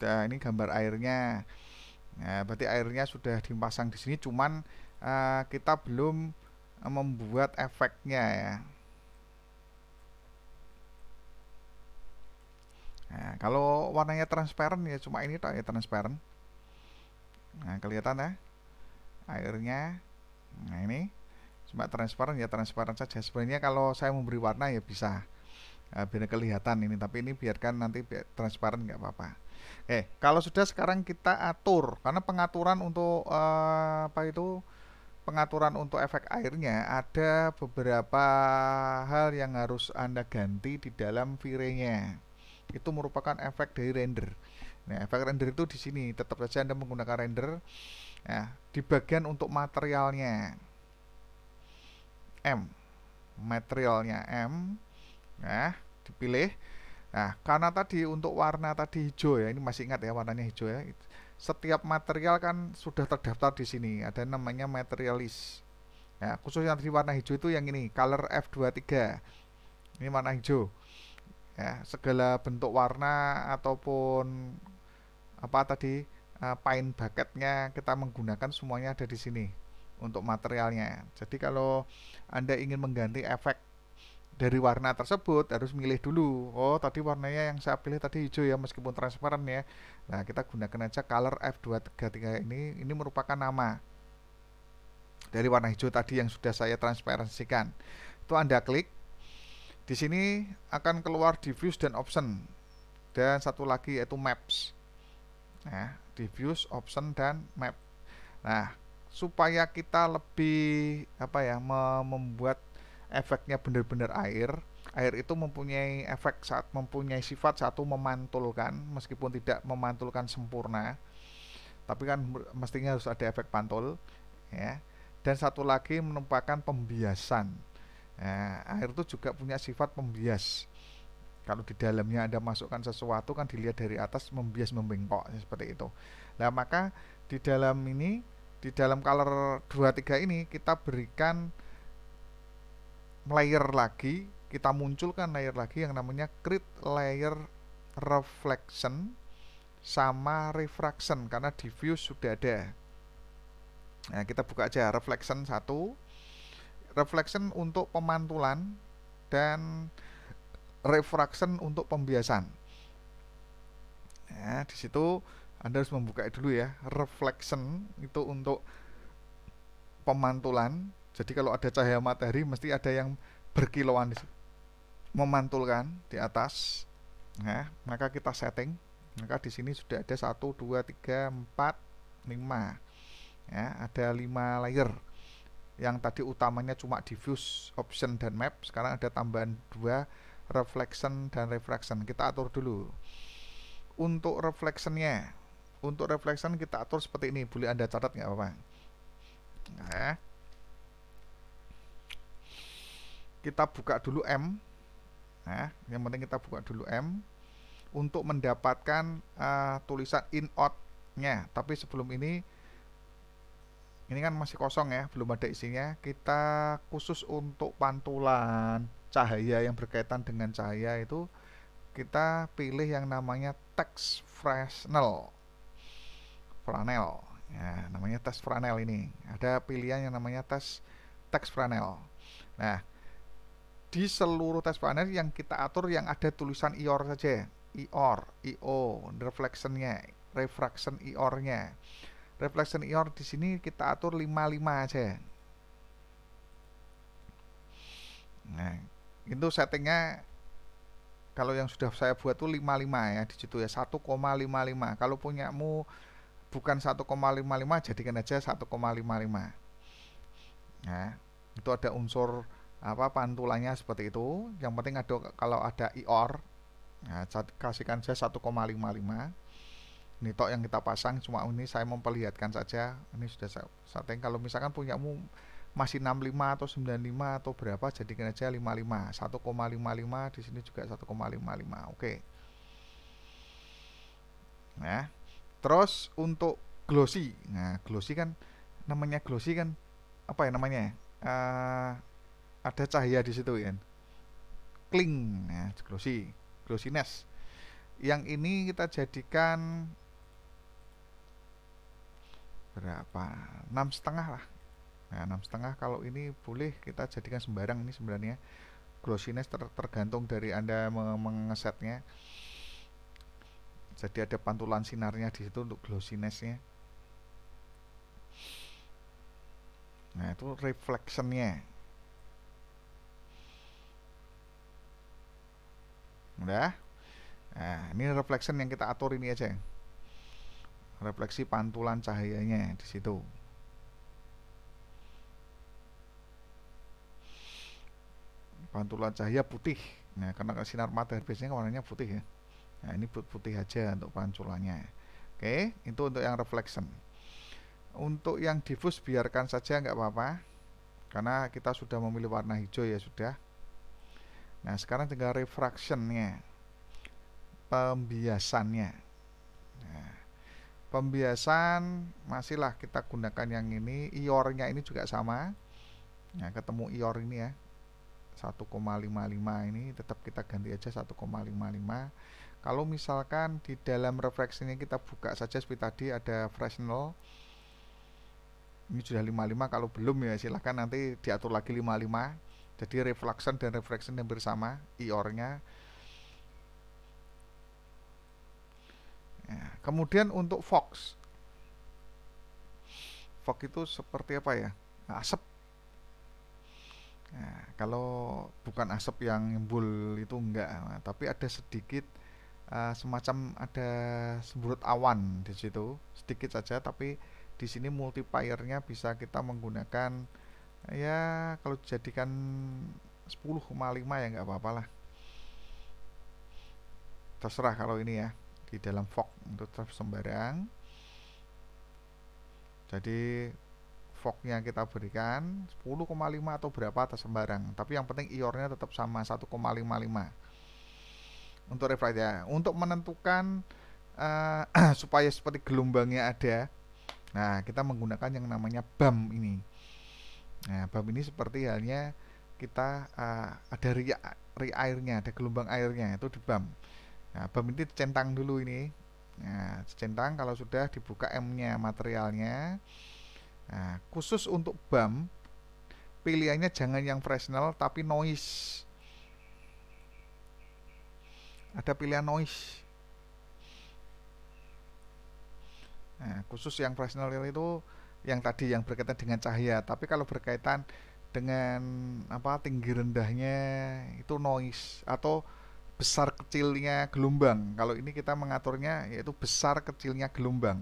sudah ini gambar airnya nah berarti airnya sudah dipasang di sini cuman uh, kita belum eh, membuat efeknya ya Nah, kalau warnanya transparan ya cuma ini tak ya transparan. Nah, kelihatan ya airnya. Nah, ini cuma transparan ya transparan saja. Sebenarnya kalau saya memberi warna ya bisa eh, biar kelihatan ini, tapi ini biarkan nanti biar transparan nggak apa-apa. Eh, kalau sudah sekarang kita atur karena pengaturan untuk uh, apa itu? Pengaturan untuk efek airnya ada beberapa hal yang harus Anda ganti di dalam virenya Itu merupakan efek dari render. Nah, efek render itu di sini tetap saja Anda menggunakan render. Nah, di bagian untuk materialnya M materialnya M nah dipilih Nah, karena tadi untuk warna tadi hijau ya, ini masih ingat ya warnanya hijau ya. Setiap material kan sudah terdaftar di sini, ada namanya materialis. Ya, khusus yang tadi warna hijau itu yang ini, color F23. Ini warna hijau. Ya, segala bentuk warna ataupun apa tadi uh, eh, paint bucketnya kita menggunakan semuanya ada di sini untuk materialnya. Jadi kalau Anda ingin mengganti efek dari warna tersebut harus milih dulu oh tadi warnanya yang saya pilih tadi hijau ya meskipun transparan ya nah kita gunakan aja color F233 ini ini merupakan nama dari warna hijau tadi yang sudah saya transparansikan itu anda klik di sini akan keluar diffuse dan option dan satu lagi yaitu maps nah diffuse option dan map nah supaya kita lebih apa ya membuat efeknya benar-benar air air itu mempunyai efek saat mempunyai sifat satu memantulkan meskipun tidak memantulkan sempurna tapi kan mestinya harus ada efek pantul ya dan satu lagi menumpahkan pembiasan nah, air itu juga punya sifat pembias kalau di dalamnya ada masukkan sesuatu kan dilihat dari atas membias membengkok ya, seperti itu nah maka di dalam ini di dalam color 23 ini kita berikan layer lagi kita munculkan layer lagi yang namanya create layer reflection sama refraction karena diffuse sudah ada nah kita buka aja reflection satu reflection untuk pemantulan dan refraction untuk pembiasan nah di situ anda harus membuka dulu ya reflection itu untuk pemantulan jadi kalau ada cahaya matahari mesti ada yang berkilauan memantulkan di atas. Nah, maka kita setting. Maka di sini sudah ada 1 2 3 4 5. Ya, ada 5 layer. Yang tadi utamanya cuma diffuse, option dan map. Sekarang ada tambahan 2 reflection dan refraction. Kita atur dulu. Untuk reflectionnya, untuk reflection kita atur seperti ini. Boleh Anda catat nggak apa-apa? Nah, kita buka dulu M. Nah, yang penting kita buka dulu M untuk mendapatkan uh, tulisan in out-nya. Tapi sebelum ini ini kan masih kosong ya, belum ada isinya. Kita khusus untuk pantulan cahaya yang berkaitan dengan cahaya itu kita pilih yang namanya text Fresnel. Fresnel. Ya, namanya text franel ini. Ada pilihan yang namanya tes text franel Nah, di seluruh tes panel yang kita atur yang ada tulisan IOR saja IOR, IO, reflectionnya, refraction IOR-nya reflection IOR di sini kita atur 55 aja nah itu settingnya kalau yang sudah saya buat tuh 55 ya di situ ya 1,55 kalau punya mu bukan 1,55 jadikan aja 1,55 nah itu ada unsur apa pantulannya seperti itu yang penting ada kalau ada IOR nah, ya, kasihkan saya 1,55 ini tok yang kita pasang cuma ini saya memperlihatkan saja ini sudah saya setting kalau misalkan punya mu masih 65 atau 95 atau berapa jadikan aja 55 1,55 di sini juga 1,55 oke okay. Ya. nah terus untuk glossy nah glossy kan namanya glossy kan apa ya namanya uh, ada cahaya di situ kan kling ya glossy glossiness yang ini kita jadikan berapa enam setengah lah nah enam setengah kalau ini boleh kita jadikan sembarang ini sebenarnya glossiness ter tergantung dari anda mengesetnya jadi ada pantulan sinarnya di situ untuk glossinessnya nah itu reflectionnya Udah? Nah, ini reflection yang kita atur ini aja. Refleksi pantulan cahayanya di situ. Pantulan cahaya putih. Nah, karena sinar matahari biasanya warnanya putih ya. Nah, ini putih aja untuk pantulannya. Oke, itu untuk yang reflection. Untuk yang diffuse biarkan saja nggak apa-apa. Karena kita sudah memilih warna hijau ya sudah. Nah, sekarang tinggal refraction-nya. Pembiasannya. Nah, pembiasan masihlah kita gunakan yang ini, iornya ini juga sama. Nah, ketemu ior ini ya. 1,55 ini tetap kita ganti aja 1,55. Kalau misalkan di dalam refractionnya kita buka saja seperti tadi ada Fresnel ini sudah 55 kalau belum ya silahkan nanti diatur lagi 55 jadi reflection dan refraction yang bersama IOR-nya ya, kemudian untuk Fox Fox itu seperti apa ya asap Nah, kalau bukan asap yang nyembul itu enggak, nah, tapi ada sedikit uh, semacam ada semburut awan di situ, sedikit saja tapi di sini multipliernya bisa kita menggunakan ya kalau jadikan 10,5 ya nggak apa-apalah terserah kalau ini ya di dalam fog untuk terus sembarang jadi fognya kita berikan 10,5 atau berapa atas sembarang tapi yang penting iornya tetap sama 1,55 untuk refract ya untuk menentukan uh, supaya seperti gelombangnya ada nah kita menggunakan yang namanya BAM ini Nah, bab ini seperti halnya kita uh, ada ri, ri airnya, ada gelombang airnya, itu di BAM. Nah, BAM ini centang dulu ini. Nah, centang kalau sudah dibuka M-nya materialnya. Nah, khusus untuk BAM pilihannya jangan yang Fresnel tapi noise. Ada pilihan noise. Nah, khusus yang Fresnel itu yang tadi yang berkaitan dengan cahaya tapi kalau berkaitan dengan apa tinggi rendahnya itu noise atau besar kecilnya gelombang kalau ini kita mengaturnya yaitu besar kecilnya gelombang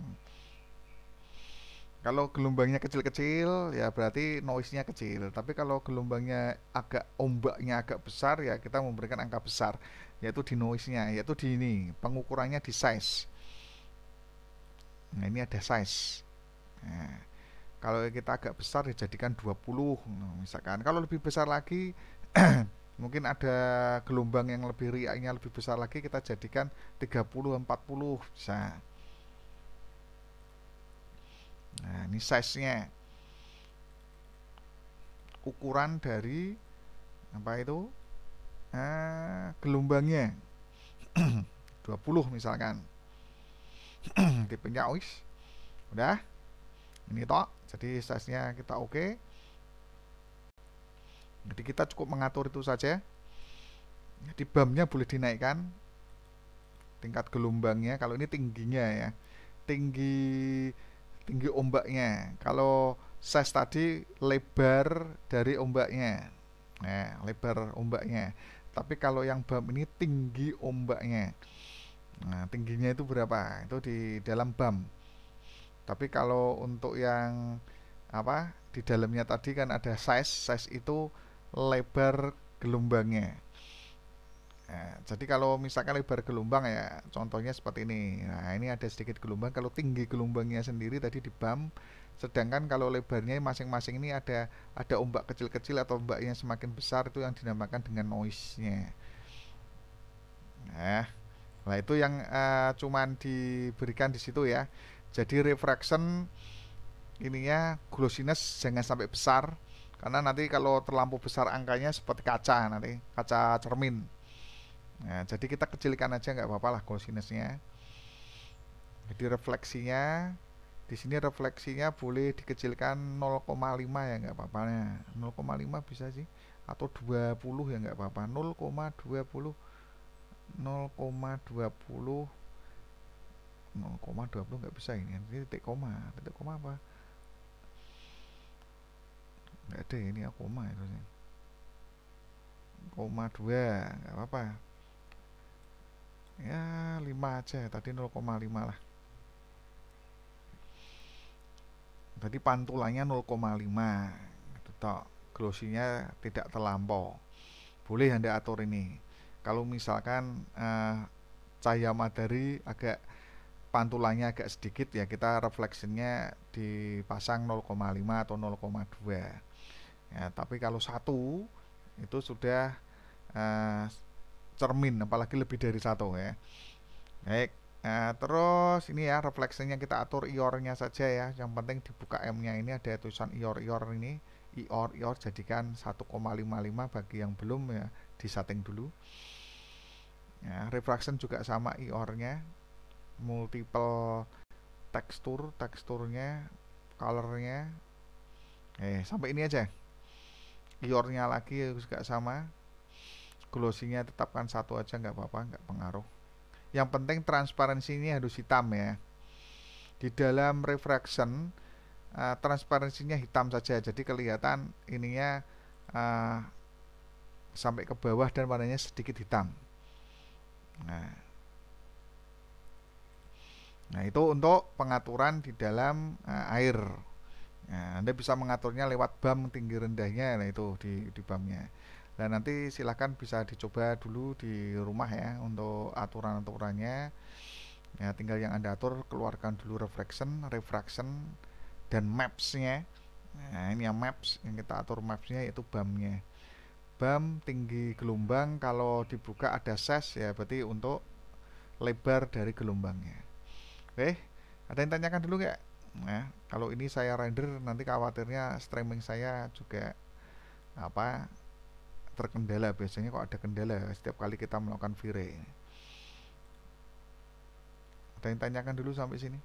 kalau gelombangnya kecil-kecil ya berarti noise-nya kecil tapi kalau gelombangnya agak ombaknya agak besar ya kita memberikan angka besar yaitu di noise-nya yaitu di ini pengukurannya di size nah ini ada size nah, kalau kita agak besar dijadikan ya 20 misalkan kalau lebih besar lagi mungkin ada gelombang yang lebih riaknya lebih besar lagi kita jadikan 30 40 bisa nah ini size nya ukuran dari apa itu eh, gelombangnya 20 misalkan tipenya ois udah ini toh jadi size-nya kita oke okay. jadi kita cukup mengatur itu saja jadi BAM-nya boleh dinaikkan tingkat gelombangnya kalau ini tingginya ya tinggi tinggi ombaknya kalau size tadi lebar dari ombaknya nah lebar ombaknya tapi kalau yang BAM ini tinggi ombaknya nah tingginya itu berapa itu di dalam BAM tapi kalau untuk yang apa di dalamnya tadi kan ada size size itu lebar gelombangnya Nah, jadi kalau misalkan lebar gelombang ya contohnya seperti ini. Nah, ini ada sedikit gelombang kalau tinggi gelombangnya sendiri tadi di bump. sedangkan kalau lebarnya masing-masing ini ada ada ombak kecil-kecil atau ombaknya semakin besar itu yang dinamakan dengan noise-nya. Nah, nah itu yang uh, cuman diberikan di situ ya jadi refraction ininya glossiness jangan sampai besar karena nanti kalau terlampau besar angkanya seperti kaca nanti kaca cermin nah, jadi kita kecilkan aja nggak apa-apa lah glossinessnya jadi refleksinya di sini refleksinya boleh dikecilkan 0,5 ya nggak apa-apa 0,5 nah, bisa sih atau 20 ya nggak apa-apa 0,20 0,20 0,20 nggak bisa ini kan ini titik koma titik koma apa nggak ada ini aku koma itu sih koma dua nggak apa-apa ya 5 aja tadi 0,5 lah tadi pantulannya 0,5 itu toh glosinya tidak terlampau boleh anda atur ini kalau misalkan eh, cahaya matahari agak pantulannya agak sedikit ya kita refleksinya dipasang 0,5 atau 0,2 ya, tapi kalau satu itu sudah uh, cermin apalagi lebih dari satu ya baik eh, terus ini ya refleksinya kita atur ior-nya saja ya yang penting dibuka M nya ini ada tulisan ior ior ini ior ior jadikan 1,55 bagi yang belum ya disetting dulu ya, refraction juga sama iornya multiple tekstur teksturnya colornya eh sampai ini aja iornya lagi juga sama glossinya tetapkan satu aja nggak apa-apa nggak pengaruh yang penting transparansi ini harus hitam ya di dalam refraction uh, eh, transparansinya hitam saja jadi kelihatan ininya uh, sampai ke bawah dan warnanya sedikit hitam nah Nah, itu untuk pengaturan di dalam uh, air. Nah, Anda bisa mengaturnya lewat bam tinggi rendahnya, nah itu di, di bamnya. Dan nanti silahkan bisa dicoba dulu di rumah ya untuk aturan-aturannya. Ya, tinggal yang Anda atur keluarkan dulu refraction, refraction, dan mapsnya. Nah, ini yang maps yang kita atur mapsnya yaitu bamnya. BAM tinggi gelombang kalau dibuka ada ses ya berarti untuk lebar dari gelombangnya Oke, eh, ada yang tanyakan dulu nggak? Nah, kalau ini saya render nanti khawatirnya streaming saya juga apa terkendala biasanya kok ada kendala setiap kali kita melakukan vire Ada yang tanyakan dulu sampai sini?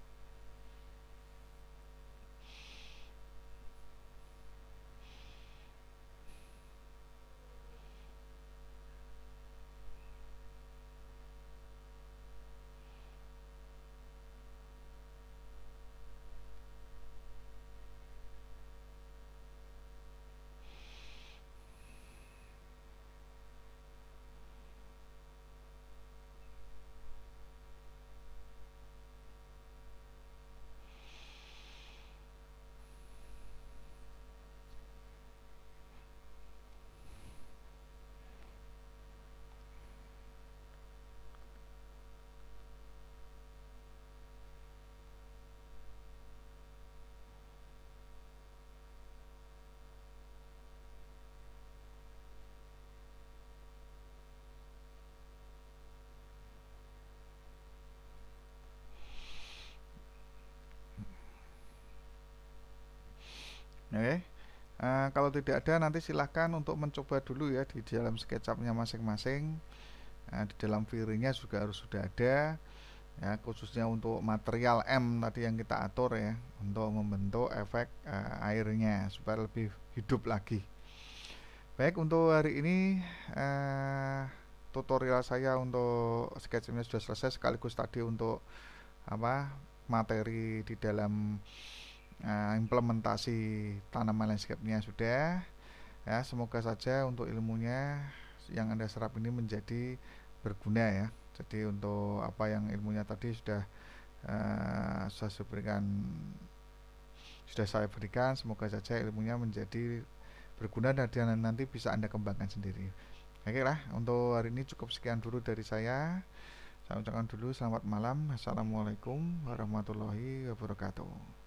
kalau tidak ada nanti silahkan untuk mencoba dulu ya di dalam sketchupnya masing-masing nah, di dalam firingnya juga harus sudah ada ya khususnya untuk material M tadi yang kita atur ya untuk membentuk efek uh, airnya supaya lebih hidup lagi baik untuk hari ini uh, tutorial saya untuk sketchnya sudah selesai sekaligus tadi untuk apa materi di dalam uh, implementasi tanaman landscape-nya sudah ya semoga saja untuk ilmunya yang anda serap ini menjadi berguna ya jadi untuk apa yang ilmunya tadi sudah uh, saya berikan sudah saya berikan semoga saja ilmunya menjadi berguna dan nanti bisa anda kembangkan sendiri oke lah untuk hari ini cukup sekian dulu dari saya saya ucapkan dulu selamat malam assalamualaikum warahmatullahi wabarakatuh